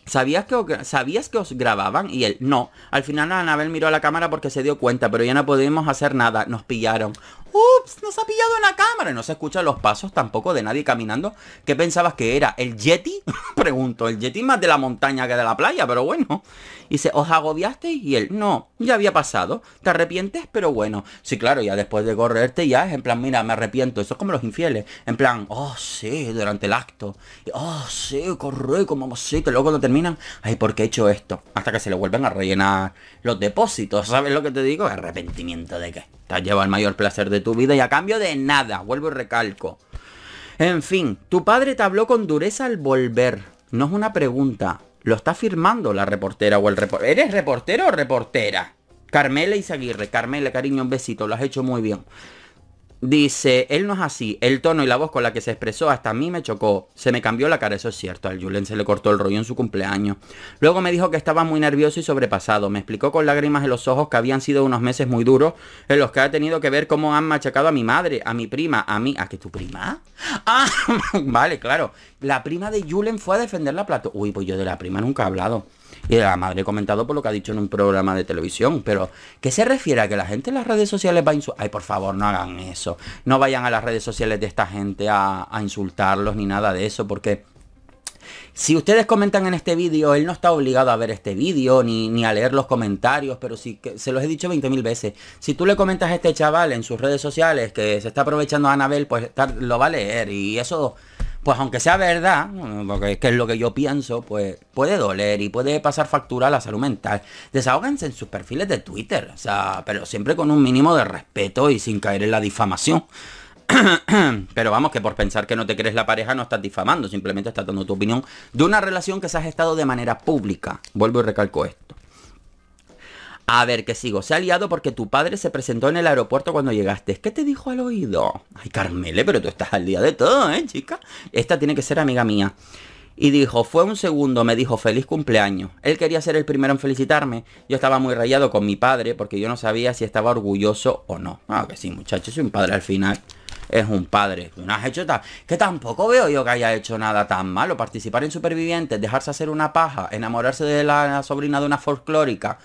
¿Sabías que, os, ¿Sabías que os grababan? Y él, no. Al final Anabel miró a la cámara porque se dio cuenta, pero ya no pudimos hacer nada. Nos pillaron. ¡Ups! ¡Nos ha pillado en la cámara! Y no se escuchan los pasos tampoco de nadie caminando. ¿Qué pensabas que era? ¿El Yeti? Pregunto, el Yeti más de la montaña que de la playa, pero bueno. Y dice, ¿os agobiaste? Y él, no, ya había pasado. ¿Te arrepientes? Pero bueno. Sí, claro, ya después de correrte ya es en plan, mira, me arrepiento. Eso es como los infieles. En plan, oh, sí, durante el acto. oh, sí, corre, como oh, sí, que luego lo terminan, ay, ¿por qué he hecho esto? Hasta que se le vuelven a rellenar los depósitos. ¿Sabes lo que te digo? Arrepentimiento de qué. Te has llevado el mayor placer de tu vida y a cambio de nada, vuelvo y recalco. En fin, tu padre te habló con dureza al volver. No es una pregunta. Lo está firmando la reportera o el reportero. ¿Eres reportero o reportera? Carmela Isaguirre. Carmela, cariño, un besito. Lo has hecho muy bien. Dice, él no es así. El tono y la voz con la que se expresó hasta a mí me chocó. Se me cambió la cara, eso es cierto. Al Julen se le cortó el rollo en su cumpleaños. Luego me dijo que estaba muy nervioso y sobrepasado. Me explicó con lágrimas en los ojos que habían sido unos meses muy duros en los que ha tenido que ver cómo han machacado a mi madre, a mi prima, a mí. ¿A que tu prima? Ah, vale, claro. La prima de Julen fue a defender la plata. Uy, pues yo de la prima nunca he hablado. Y la madre he comentado por lo que ha dicho en un programa de televisión. Pero, ¿qué se refiere a que la gente en las redes sociales va a insultar? Ay, por favor, no hagan eso. No vayan a las redes sociales de esta gente a, insultarlos ni nada de eso, porque si ustedes comentan en este vídeo, él no está obligado a ver este vídeo ni, ni, a leer los comentarios, pero sí que, se los he dicho 20.000 veces. Si tú le comentas a este chaval en sus redes sociales que se está aprovechando a Anabel, pues lo va a leer y eso pues aunque sea verdad, porque es es lo que yo pienso, pues puede doler y puede pasar factura a la salud mental. Desahóganse en sus perfiles de Twitter, o sea, pero siempre con un mínimo de respeto y sin caer en la difamación. Pero vamos, que por pensar que no te crees la pareja no estás difamando, simplemente estás dando tu opinión de una relación que se ha gestado de manera pública. Vuelvo y recalco esto. A ver, que sigo. Se ha liado porque tu padre se presentó en el aeropuerto cuando llegaste. ¿Qué te dijo al oído? Ay, Carmele, pero tú estás al día de todo, ¿eh, chica? Esta tiene que ser amiga mía. Y dijo, fue un segundo, me dijo, feliz cumpleaños. Él quería ser el primero en felicitarme. Yo estaba muy rayado con mi padre porque yo no sabía si estaba orgulloso o no. Ah, que sí, muchachos, soy un padre al final es un padre. No Que tampoco veo yo que haya hecho nada tan malo. Participar en Supervivientes, dejarse hacer una paja, enamorarse de la sobrina de una folclórica,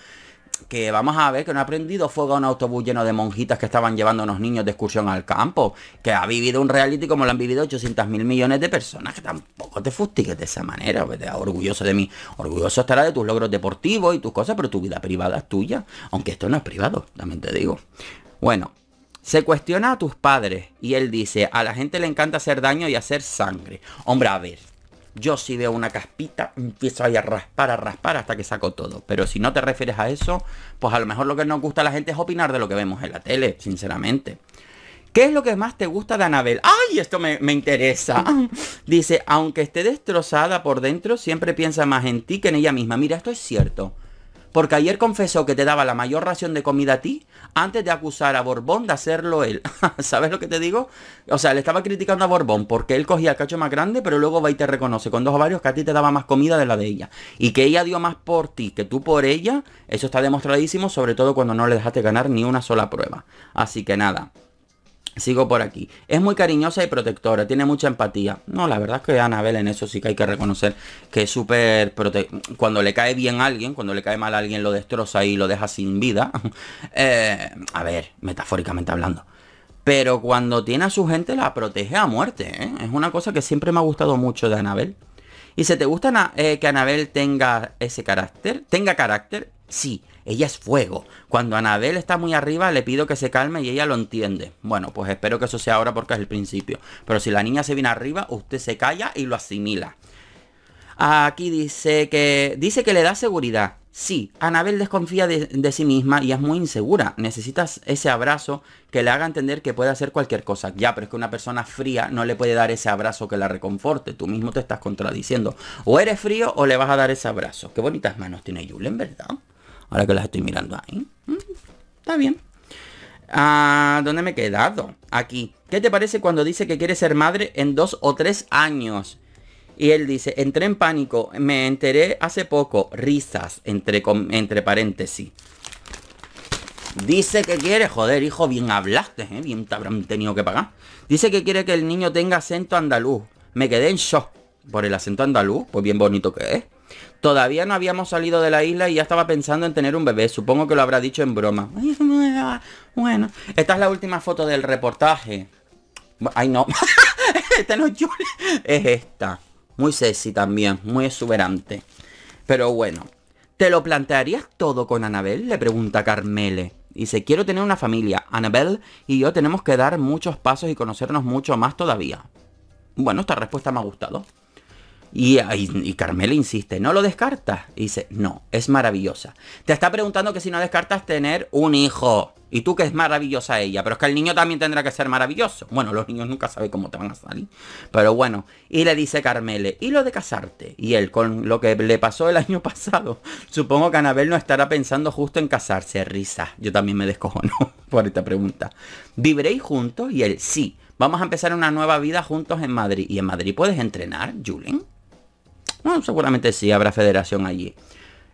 que vamos a ver que no ha prendido fuego a un autobús lleno de monjitas que estaban llevando a unos niños de excursión al campo, que ha vivido un reality como lo han vivido 800 mil millones de personas, que tampoco te fustigues de esa manera, orgulloso de mí, orgulloso estará de tus logros deportivos y tus cosas, pero tu vida privada es tuya, aunque esto no es privado, también te digo. Bueno, se cuestiona a tus padres y él dice, a la gente le encanta hacer daño y hacer sangre. Hombre, a ver, yo si veo una caspita, empiezo ahí a raspar, a raspar hasta que saco todo. Pero si no te refieres a eso, pues a lo mejor lo que nos gusta a la gente es opinar de lo que vemos en la tele, sinceramente. ¿Qué es lo que más te gusta de Anabel? ¡Ay, esto me interesa! Dice, aunque esté destrozada por dentro, siempre piensa más en ti que en ella misma. Mira, esto es cierto porque ayer confesó que te daba la mayor ración de comida a ti antes de acusar a Borbón de hacerlo él. ¿Sabes lo que te digo? O sea, le estaba criticando a Borbón porque él cogía el cacho más grande, pero luego va y te reconoce con dos ovarios que a ti te daba más comida de la de ella. Y que ella dio más por ti que tú por ella, eso está demostradísimo, sobre todo cuando no le dejaste ganar ni una sola prueba. Así que nada. Sigo por aquí. Es muy cariñosa y protectora, tiene mucha empatía. No, la verdad es que Anabel en eso sí que hay que reconocer que es súper prote... Cuando le cae bien a alguien, cuando le cae mal a alguien, lo destroza y lo deja sin vida. Eh, a ver, metafóricamente hablando. Pero cuando tiene a su gente la protege a muerte. ¿eh? Es una cosa que siempre me ha gustado mucho de Anabel. Y si te gusta eh, que Anabel tenga ese carácter, tenga carácter, sí. Ella es fuego. Cuando Anabel está muy arriba, le pido que se calme y ella lo entiende. Bueno, pues espero que eso sea ahora porque es el principio. Pero si la niña se viene arriba, usted se calla y lo asimila. Aquí dice que dice que le da seguridad. Sí, Anabel desconfía de, sí misma y es muy insegura. Necesitas ese abrazo que le haga entender que puede hacer cualquier cosa. Ya, pero es que una persona fría no le puede dar ese abrazo que la reconforte. Tú mismo te estás contradiciendo. O eres frío o le vas a dar ese abrazo. Qué bonitas manos tiene en ¿verdad? Ahora que las estoy mirando ahí. Mm, está bien. Ah, ¿Dónde me he quedado? Aquí. ¿Qué te parece cuando dice que quiere ser madre en dos o tres años? Y él dice, entré en pánico, me enteré hace poco, risas, entre, entre paréntesis. Dice que quiere, joder, hijo, bien hablaste, eh, bien te habrán tenido que pagar. Dice que quiere que el niño tenga acento andaluz. Me quedé en shock por el acento andaluz, pues bien bonito que es. Todavía no habíamos salido de la isla y ya estaba pensando en tener un bebé. Supongo que lo habrá dicho en broma. Bueno, esta es la última foto del reportaje. Ay, no. esta no es Es esta. Muy sexy también, muy exuberante. Pero bueno, ¿te lo plantearías todo con Anabel? Le pregunta Carmele. Dice, quiero tener una familia. Anabel y yo tenemos que dar muchos pasos y conocernos mucho más todavía. Bueno, esta respuesta me ha gustado. Ah, y, Carmela insiste, ¿no lo descartas? dice, no, es maravillosa. Te está preguntando que si no descartas tener un hijo. Y tú que es maravillosa ella. Pero es que el niño también tendrá que ser maravilloso. Bueno, los niños nunca saben cómo te van a salir. Pero bueno. Y le dice Carmele, ¿y lo de casarte? Y él, con lo que le pasó el año pasado, supongo que Anabel no estará pensando justo en casarse. Risa. Yo también me descojono por esta pregunta. ¿Viviréis juntos? Y él, sí. Vamos a empezar una nueva vida juntos en Madrid. ¿Y en Madrid puedes entrenar, Julen? No, seguramente sí, habrá federación allí.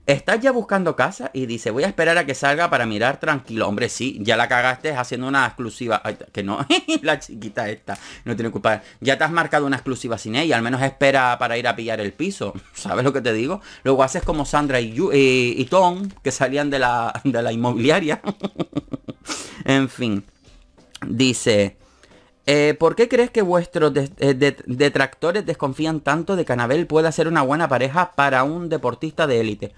Estás ya buscando casa y dice, voy a esperar a que salga para mirar tranquilo. Hombre, sí, ya la cagaste haciendo una exclusiva. que no, la chiquita esta, no tiene culpa. Ya te has marcado una exclusiva sin ella, al menos espera para ir a pillar el piso. ¿Sabes lo que te digo? Luego haces como Sandra y, y Tom, que salían de la, de la inmobiliaria. en fin, dice... Eh, ¿Por qué crees que vuestros eh, detractores desconfían tanto de que Anabel pueda ser una buena pareja para un deportista de élite?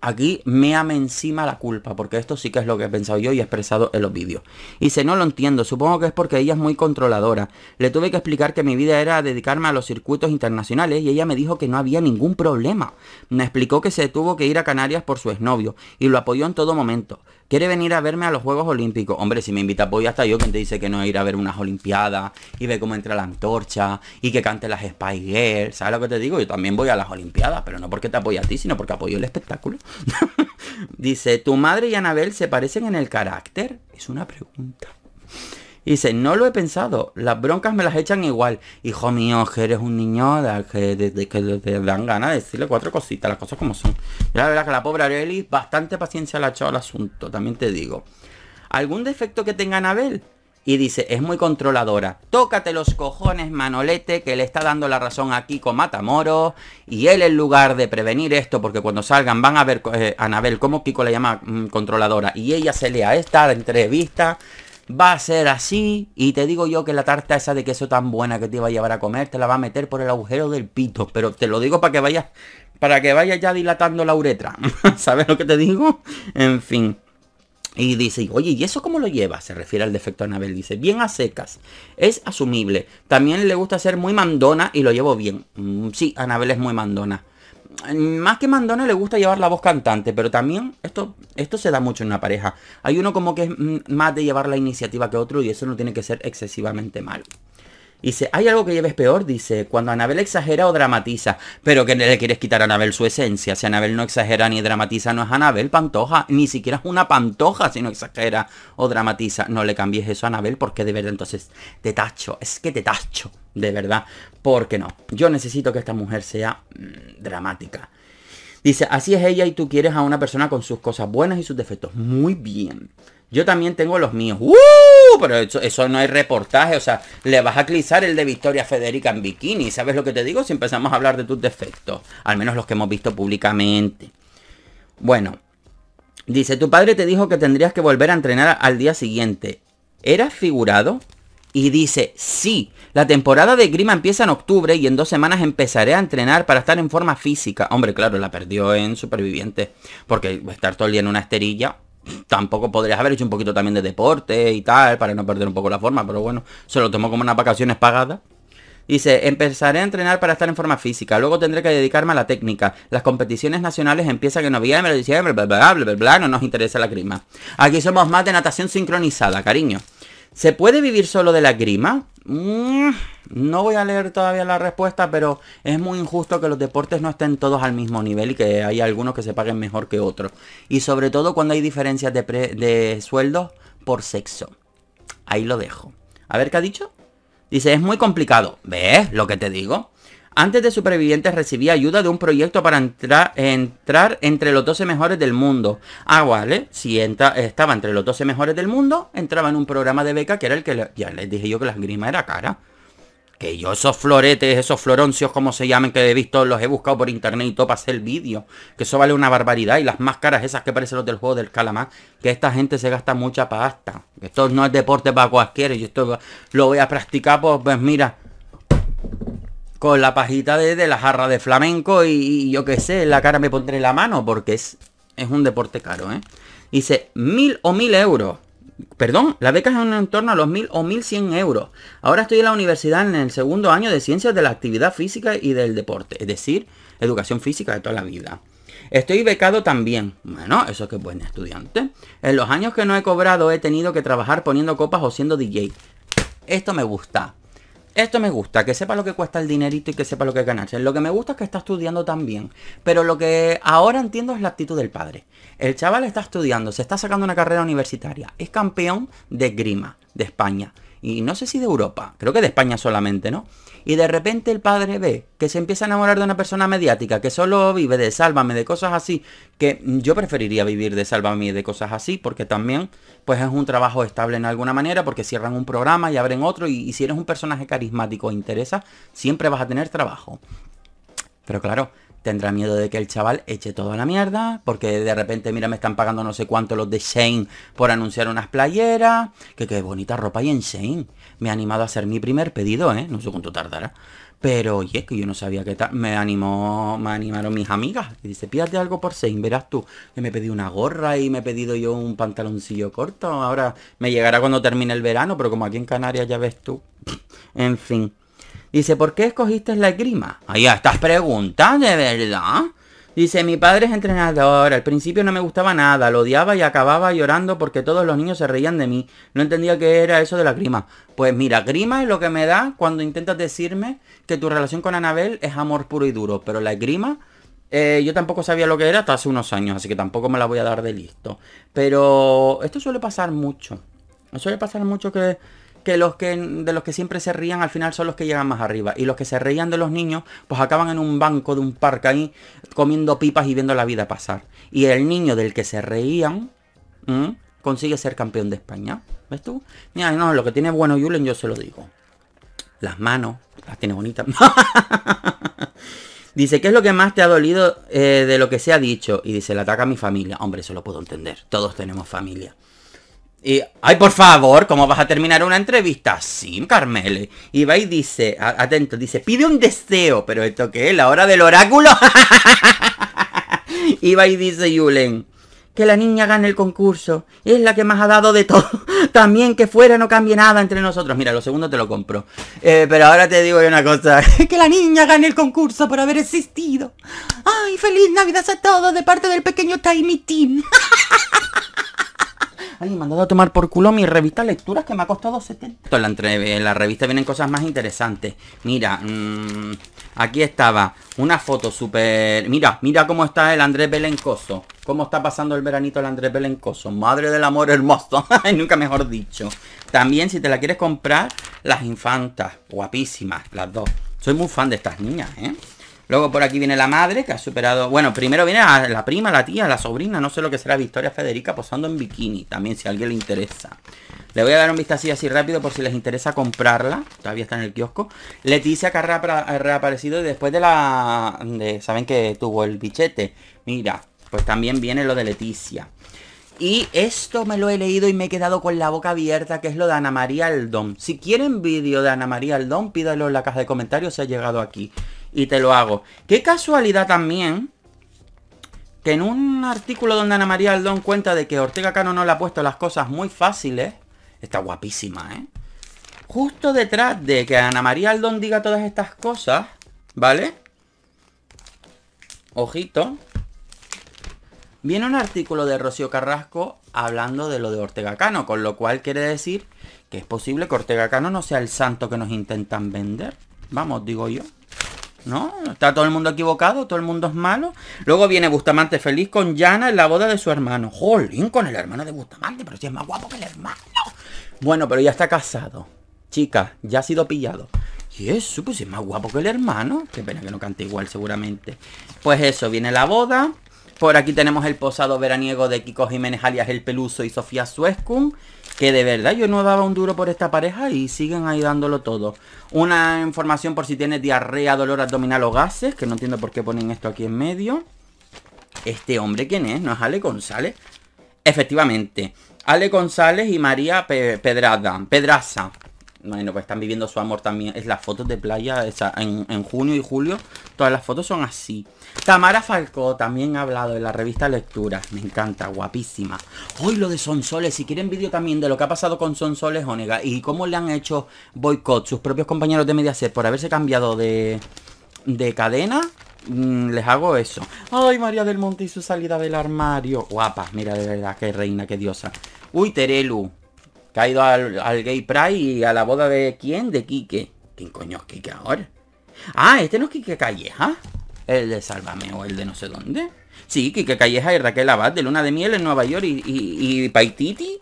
Aquí me ame encima la culpa, porque esto sí que es lo que he pensado yo y he expresado en los vídeos. Y si no lo entiendo, supongo que es porque ella es muy controladora. Le tuve que explicar que mi vida era dedicarme a los circuitos internacionales y ella me dijo que no había ningún problema. Me explicó que se tuvo que ir a Canarias por su exnovio y lo apoyó en todo momento. ¿Quiere venir a verme a los Juegos Olímpicos? Hombre, si me invita, voy hasta yo, quien te dice que no ir a ver unas Olimpiadas y ve cómo entra la antorcha y que cante las Spy Girls. ¿Sabes lo que te digo? Yo también voy a las Olimpiadas, pero no porque te apoye a ti, sino porque apoyo el espectáculo. dice, ¿tu madre y Anabel se parecen en el carácter? Es una pregunta dice, no lo he pensado, las broncas me las echan igual. Hijo mío, que eres un niño que, te dan ganas de decirle cuatro cositas, las cosas como son. La verdad que la pobre Areli, bastante paciencia le ha echado al asunto, también te digo. ¿Algún defecto que tenga Anabel? Y dice, es muy controladora. Tócate los cojones, Manolete, que le está dando la razón a Kiko Matamoro Y él, en lugar de prevenir esto, porque cuando salgan van a ver eh, Anabel, como Kiko la llama mm, controladora. Y ella se lea esta entrevista va a ser así y te digo yo que la tarta esa de queso tan buena que te iba a llevar a comer te la va a meter por el agujero del pito, pero te lo digo para que vayas para que vayas ya dilatando la uretra. ¿Sabes lo que te digo? En fin. Y dice, oye, ¿y eso cómo lo lleva? Se refiere al defecto Anabel. Dice, bien a secas. Es asumible. También le gusta ser muy mandona y lo llevo bien. Mm, sí, Anabel es muy mandona más que mandona le gusta llevar la voz cantante, pero también esto, esto se da mucho en una pareja. Hay uno como que es mm, más de llevar la iniciativa que otro y eso no tiene que ser excesivamente malo. Dice, hay algo que lleves peor, dice, cuando Anabel exagera o dramatiza, pero que le quieres quitar a Anabel su esencia. Si Anabel no exagera ni dramatiza, no es Anabel Pantoja, ni siquiera es una Pantoja si no exagera o dramatiza. No le cambies eso a Anabel porque de verdad entonces te tacho, es que te tacho, de verdad, porque no. Yo necesito que esta mujer sea mm, dramática. Dice, así es ella y tú quieres a una persona con sus cosas buenas y sus defectos. Muy bien. Yo también tengo los míos. ¡Uh! pero eso, no es reportaje, o sea, le vas a clizar el de Victoria Federica en bikini, ¿sabes lo que te digo? Si empezamos a hablar de tus defectos, al menos los que hemos visto públicamente. Bueno, dice, tu padre te dijo que tendrías que volver a entrenar al día siguiente. ¿Eras figurado? Y dice, sí, la temporada de grima empieza en octubre y en dos semanas empezaré a entrenar para estar en forma física. Hombre, claro, la perdió en Superviviente, porque estar todo el día en una esterilla, tampoco podrías haber hecho un poquito también de deporte y tal, para no perder un poco la forma, pero bueno, se lo tomo como unas vacaciones pagadas. Dice, empezaré a entrenar para estar en forma física, luego tendré que dedicarme a la técnica. Las competiciones nacionales empiezan en noviembre, diciembre, bla, bla, bla, bla, no nos interesa la grima. Aquí somos más de natación sincronizada, cariño. ¿Se puede vivir solo de la grima? Mm, no voy a leer todavía la respuesta, pero es muy injusto que los deportes no estén todos al mismo nivel y que hay algunos que se paguen mejor que otros. Y sobre todo cuando hay diferencias de, de sueldos por sexo. Ahí lo dejo. A ver qué ha dicho. Dice, es muy complicado. ¿Ves lo que te digo? Antes de Supervivientes recibía ayuda de un proyecto para entrar entre los 12 mejores del mundo. Ah, vale, si estaba entre los 12 mejores del mundo, entraba en un programa de beca que era el que... ya les dije yo que la grimas era cara. Que yo esos floretes, esos floroncios, como se llamen, que he visto, los he buscado por internet y todo para hacer vídeo. Que eso vale una barbaridad. Y las máscaras esas que parecen los del juego del calamar. Que esta gente se gasta mucha pasta. Esto no es deporte para cualquiera. Y esto lo voy a practicar, pues, pues mira, con la pajita de, la jarra de flamenco y, yo qué sé, la cara me pondré la mano porque es, es un deporte caro, ¿eh? Dice, mil o mil euros. Perdón, la beca es en torno a los mil o mil cien euros. Ahora estoy en la universidad en el segundo año de ciencias de la actividad física y del deporte, es decir, educación física de toda la vida. Estoy becado también. Bueno, eso que buen estudiante. En los años que no he cobrado he tenido que trabajar poniendo copas o siendo DJ. Esto me gusta. Esto me gusta, que sepa lo que cuesta el dinerito y que sepa lo que ganarse. Lo que me gusta es que está estudiando también, pero lo que ahora entiendo es la actitud del padre. El chaval está estudiando, se está sacando una carrera universitaria, es campeón de grima de España y no sé si de Europa, creo que de España solamente, ¿no? Y de repente el padre ve que se empieza a enamorar de una persona mediática que solo vive de sálvame, de cosas así, que yo preferiría vivir de sálvame de cosas así, porque también pues es un trabajo estable en alguna manera, porque cierran un programa y abren otro, y, y si eres un personaje carismático e interesa, siempre vas a tener trabajo. Pero claro, tendrá miedo de que el chaval eche toda la mierda, porque de repente, mira, me están pagando no sé cuánto los de Shane por anunciar unas playeras, que qué bonita ropa y en Shane. Me ha animado a hacer mi primer pedido, ¿eh? No sé cuánto tardará. Pero oye, que yo no sabía que tal. Me animó, me animaron mis amigas. Y dice, pídate algo por Shane, verás tú. Que me pedí una gorra y me he pedido yo un pantaloncillo corto. Ahora me llegará cuando termine el verano, pero como aquí en Canarias ya ves tú. en fin. Dice, ¿por qué escogiste la esgrima? a estas preguntas, de verdad. Dice, mi padre es entrenador, al principio no me gustaba nada, lo odiaba y acababa llorando porque todos los niños se reían de mí. No entendía qué era eso de la grima. Pues mira, grima es lo que me da cuando intentas decirme que tu relación con Anabel es amor puro y duro, pero la grima... Eh, yo tampoco sabía lo que era hasta hace unos años, así que tampoco me la voy a dar de listo. Pero esto suele pasar mucho. Suele pasar mucho que que los que de los que siempre se rían al final son los que llegan más arriba. Y los que se reían de los niños, pues acaban en un banco de un parque ahí comiendo pipas y viendo la vida pasar. Y el niño del que se reían consigue ser campeón de España. ¿Ves tú? Mira, no, lo que tiene bueno Julen yo se lo digo. Las manos, las tiene bonitas. Dice, ¿qué es lo que más te ha dolido eh, de lo que se ha dicho? Y dice, le ataca a mi familia. Hombre, eso lo puedo entender. Todos tenemos familia ay, por favor, ¿cómo vas a terminar una entrevista? Sí, Carmele. Y va y dice, atento, dice, pide un deseo, pero esto qué es, la hora del oráculo. y va y dice Yulen, que la niña gane el concurso. Es la que más ha dado de todo. También que fuera no cambie nada entre nosotros. Mira, lo segundo te lo compro. Eh, pero ahora te digo una cosa. que la niña gane el concurso por haber existido. ¡Ay, feliz Navidad a todos de parte del pequeño Tiny Team! han mandado a tomar por culo mi revista Lecturas que me ha costado 70. En la, la revista vienen cosas más interesantes. Mira, mm, aquí estaba una foto súper... Mira, mira cómo está el Andrés Belencoso. Cómo está pasando el veranito el Andrés Belencoso. Madre del amor hermoso. Nunca mejor dicho. También si te la quieres comprar, las infantas. Guapísimas, las dos. Soy muy fan de estas niñas, ¿eh? Luego por aquí viene la madre, que ha superado... Bueno, primero viene la, prima, la tía, la sobrina, no sé lo que será Victoria Federica posando en bikini, también si a alguien le interesa. Le voy a dar un vistazo así rápido por si les interesa comprarla. Todavía está en el kiosco. Leticia que ha reaparecido después de la... Saben que tuvo el bichete. Mira, pues también viene lo de Leticia. Y esto me lo he leído y me he quedado con la boca abierta, que es lo de Ana María Aldón. Si quieren vídeo de Ana María Aldón, pídalo en la caja de comentarios se ha llegado aquí y te lo hago. Qué casualidad también que en un artículo donde Ana María Aldón cuenta de que Ortega Cano no le ha puesto las cosas muy fáciles, está guapísima, ¿eh? Justo detrás de que Ana María Aldón diga todas estas cosas, ¿vale? Ojito. Viene un artículo de Rocío Carrasco hablando de lo de Ortega Cano, con lo cual quiere decir que es posible que Ortega Cano no sea el santo que nos intentan vender. Vamos, digo yo. ¿no? Está todo el mundo equivocado, todo el mundo es malo. Luego viene Bustamante feliz con Yana en la boda de su hermano. Jolín, con el hermano de Bustamante, pero si es más guapo que el hermano. Bueno, pero ya está casado. Chica, ya ha sido pillado. Y eso, pues es más guapo que el hermano. Qué pena que no cante igual, seguramente. Pues eso, viene la boda. Por aquí tenemos el posado veraniego de Kiko Jiménez alias El Peluso y Sofía Suescum que de verdad yo no daba un duro por esta pareja y siguen ahí dándolo todo. Una información por si tienes diarrea, dolor abdominal o gases, que no entiendo por qué ponen esto aquí en medio. Este hombre, ¿quién es? ¿No es Ale González? Efectivamente, Ale González y María Pedrada, Pedraza. Bueno, pues están viviendo su amor también. Es las fotos de playa en, junio y julio. Todas las fotos son así. Tamara Falcó también ha hablado en la revista Lecturas. Me encanta, guapísima. Hoy lo de Sonsoles. Si quieren vídeo también de lo que ha pasado con Sonsoles Onega y cómo le han hecho boicot sus propios compañeros de Mediaset por haberse cambiado de, de cadena. Mm, les hago eso. Ay, María del Monte y su salida del armario. Guapa, mira de verdad, qué reina, qué diosa. Uy, Terelu. Que ido al, Gay Pride y a la boda de quién? De Quique. ¿Quién coño es Quique ahora? Ah, este no es Quique Calleja. El de Sálvame o el de no sé dónde. Sí, Quique Calleja y Raquel Abad de Luna de Miel en Nueva York y, y, y Paititi.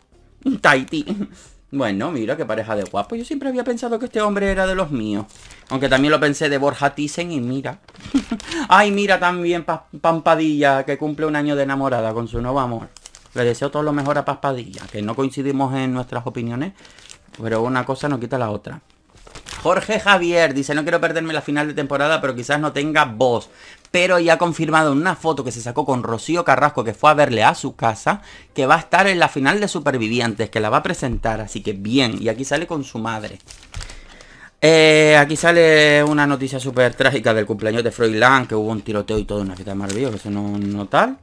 Taiti. Bueno, mira qué pareja de guapo. Yo siempre había pensado que este hombre era de los míos. Aunque también lo pensé de Borja Thyssen y mira. Ay, mira también Pampadilla, que cumple un año de enamorada con su nuevo amor. Le deseo todo lo mejor a Paspadilla que no coincidimos en nuestras opiniones, pero una cosa no quita la otra. Jorge Javier dice, no quiero perderme la final de temporada, pero quizás no tenga voz. Pero ya ha confirmado en una foto que se sacó con Rocío Carrasco, que fue a verle a su casa, que va a estar en la final de Supervivientes, que la va a presentar. Así que bien, y aquí sale con su madre. Eh, aquí sale una noticia súper trágica del cumpleaños de Lang que hubo un tiroteo y todo, una fiesta maravillosa, que eso no, no tal.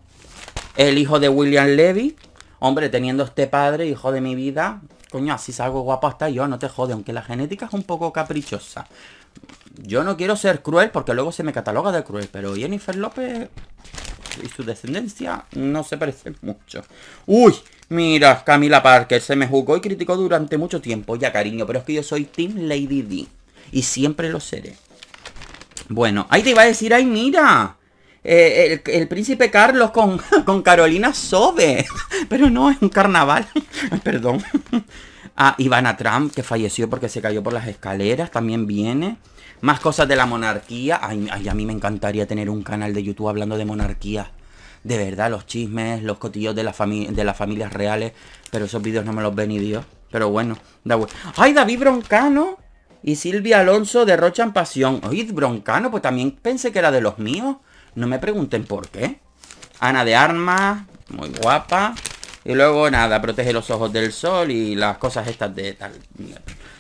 El hijo de William Levy. Hombre, teniendo este padre, hijo de mi vida. Coño, así salgo guapo hasta yo, no te jode, aunque la genética es un poco caprichosa. Yo no quiero ser cruel porque luego se me cataloga de cruel, pero Jennifer López y su descendencia no se parecen mucho. ¡Uy! Mira, Camila Parker se me jugó y criticó durante mucho tiempo. Ya, cariño, pero es que yo soy Team Lady D. Y siempre lo seré. Bueno, ahí te iba a decir, ¡ay, mira! Eh, el, príncipe Carlos con, con Carolina Sobe. Pero no, es un carnaval. Perdón. Ah, Ivana Trump, que falleció porque se cayó por las escaleras, también viene. Más cosas de la monarquía. Ay, a mí me encantaría tener un canal de YouTube hablando de monarquía. De verdad, los chismes, los cotillos de, la de las familias reales. Pero esos vídeos no me los ven ni Dios. Pero bueno, da ¡Ay, David Broncano! Y Silvia Alonso derrochan pasión. Oye, Broncano, pues también pensé que era de los míos. No me pregunten por qué. Ana de armas, muy guapa. Y luego nada, protege los ojos del sol y las cosas estas de tal.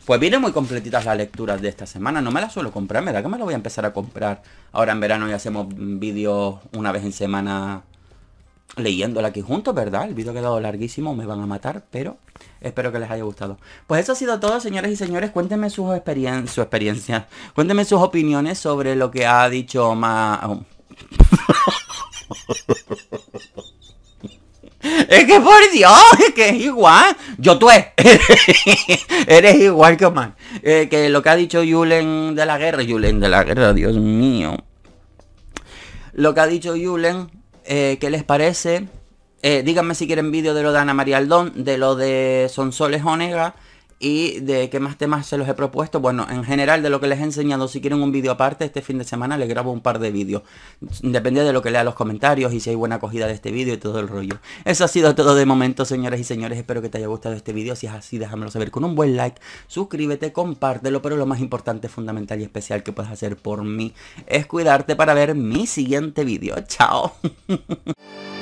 Pues vienen muy completitas las lecturas de esta semana. No me las suelo comprar, ¿verdad? Que me las voy a empezar a comprar ahora en verano y hacemos vídeos una vez en semana leyéndola aquí juntos, ¿verdad? El vídeo ha quedado larguísimo, me van a matar, pero espero que les haya gustado. Pues eso ha sido todo, señores y señores. Cuéntenme sus experiencias su experiencia. Cuéntenme sus opiniones sobre lo que ha dicho más... Es que por Dios, es que es igual. Yo tú es. Eres igual que Omar. Eh, que lo que ha dicho Yulen de la guerra. Yulen de la guerra, Dios mío. Lo que ha dicho Yulen, eh, ¿qué les parece? Eh, díganme si quieren vídeo de lo de Ana María Aldón, de lo de Sonsoles Onega y de qué más temas se los he propuesto. Bueno, en general de lo que les he enseñado, si quieren un vídeo aparte, este fin de semana les grabo un par de vídeos. Depende de lo que lea los comentarios y si hay buena acogida de este vídeo y todo el rollo. Eso ha sido todo de momento, señoras y señores. Espero que te haya gustado este vídeo. Si es así, déjamelo saber con un buen like. Suscríbete, compártelo, pero lo más importante, fundamental y especial que puedes hacer por mí es cuidarte para ver mi siguiente vídeo. Chao.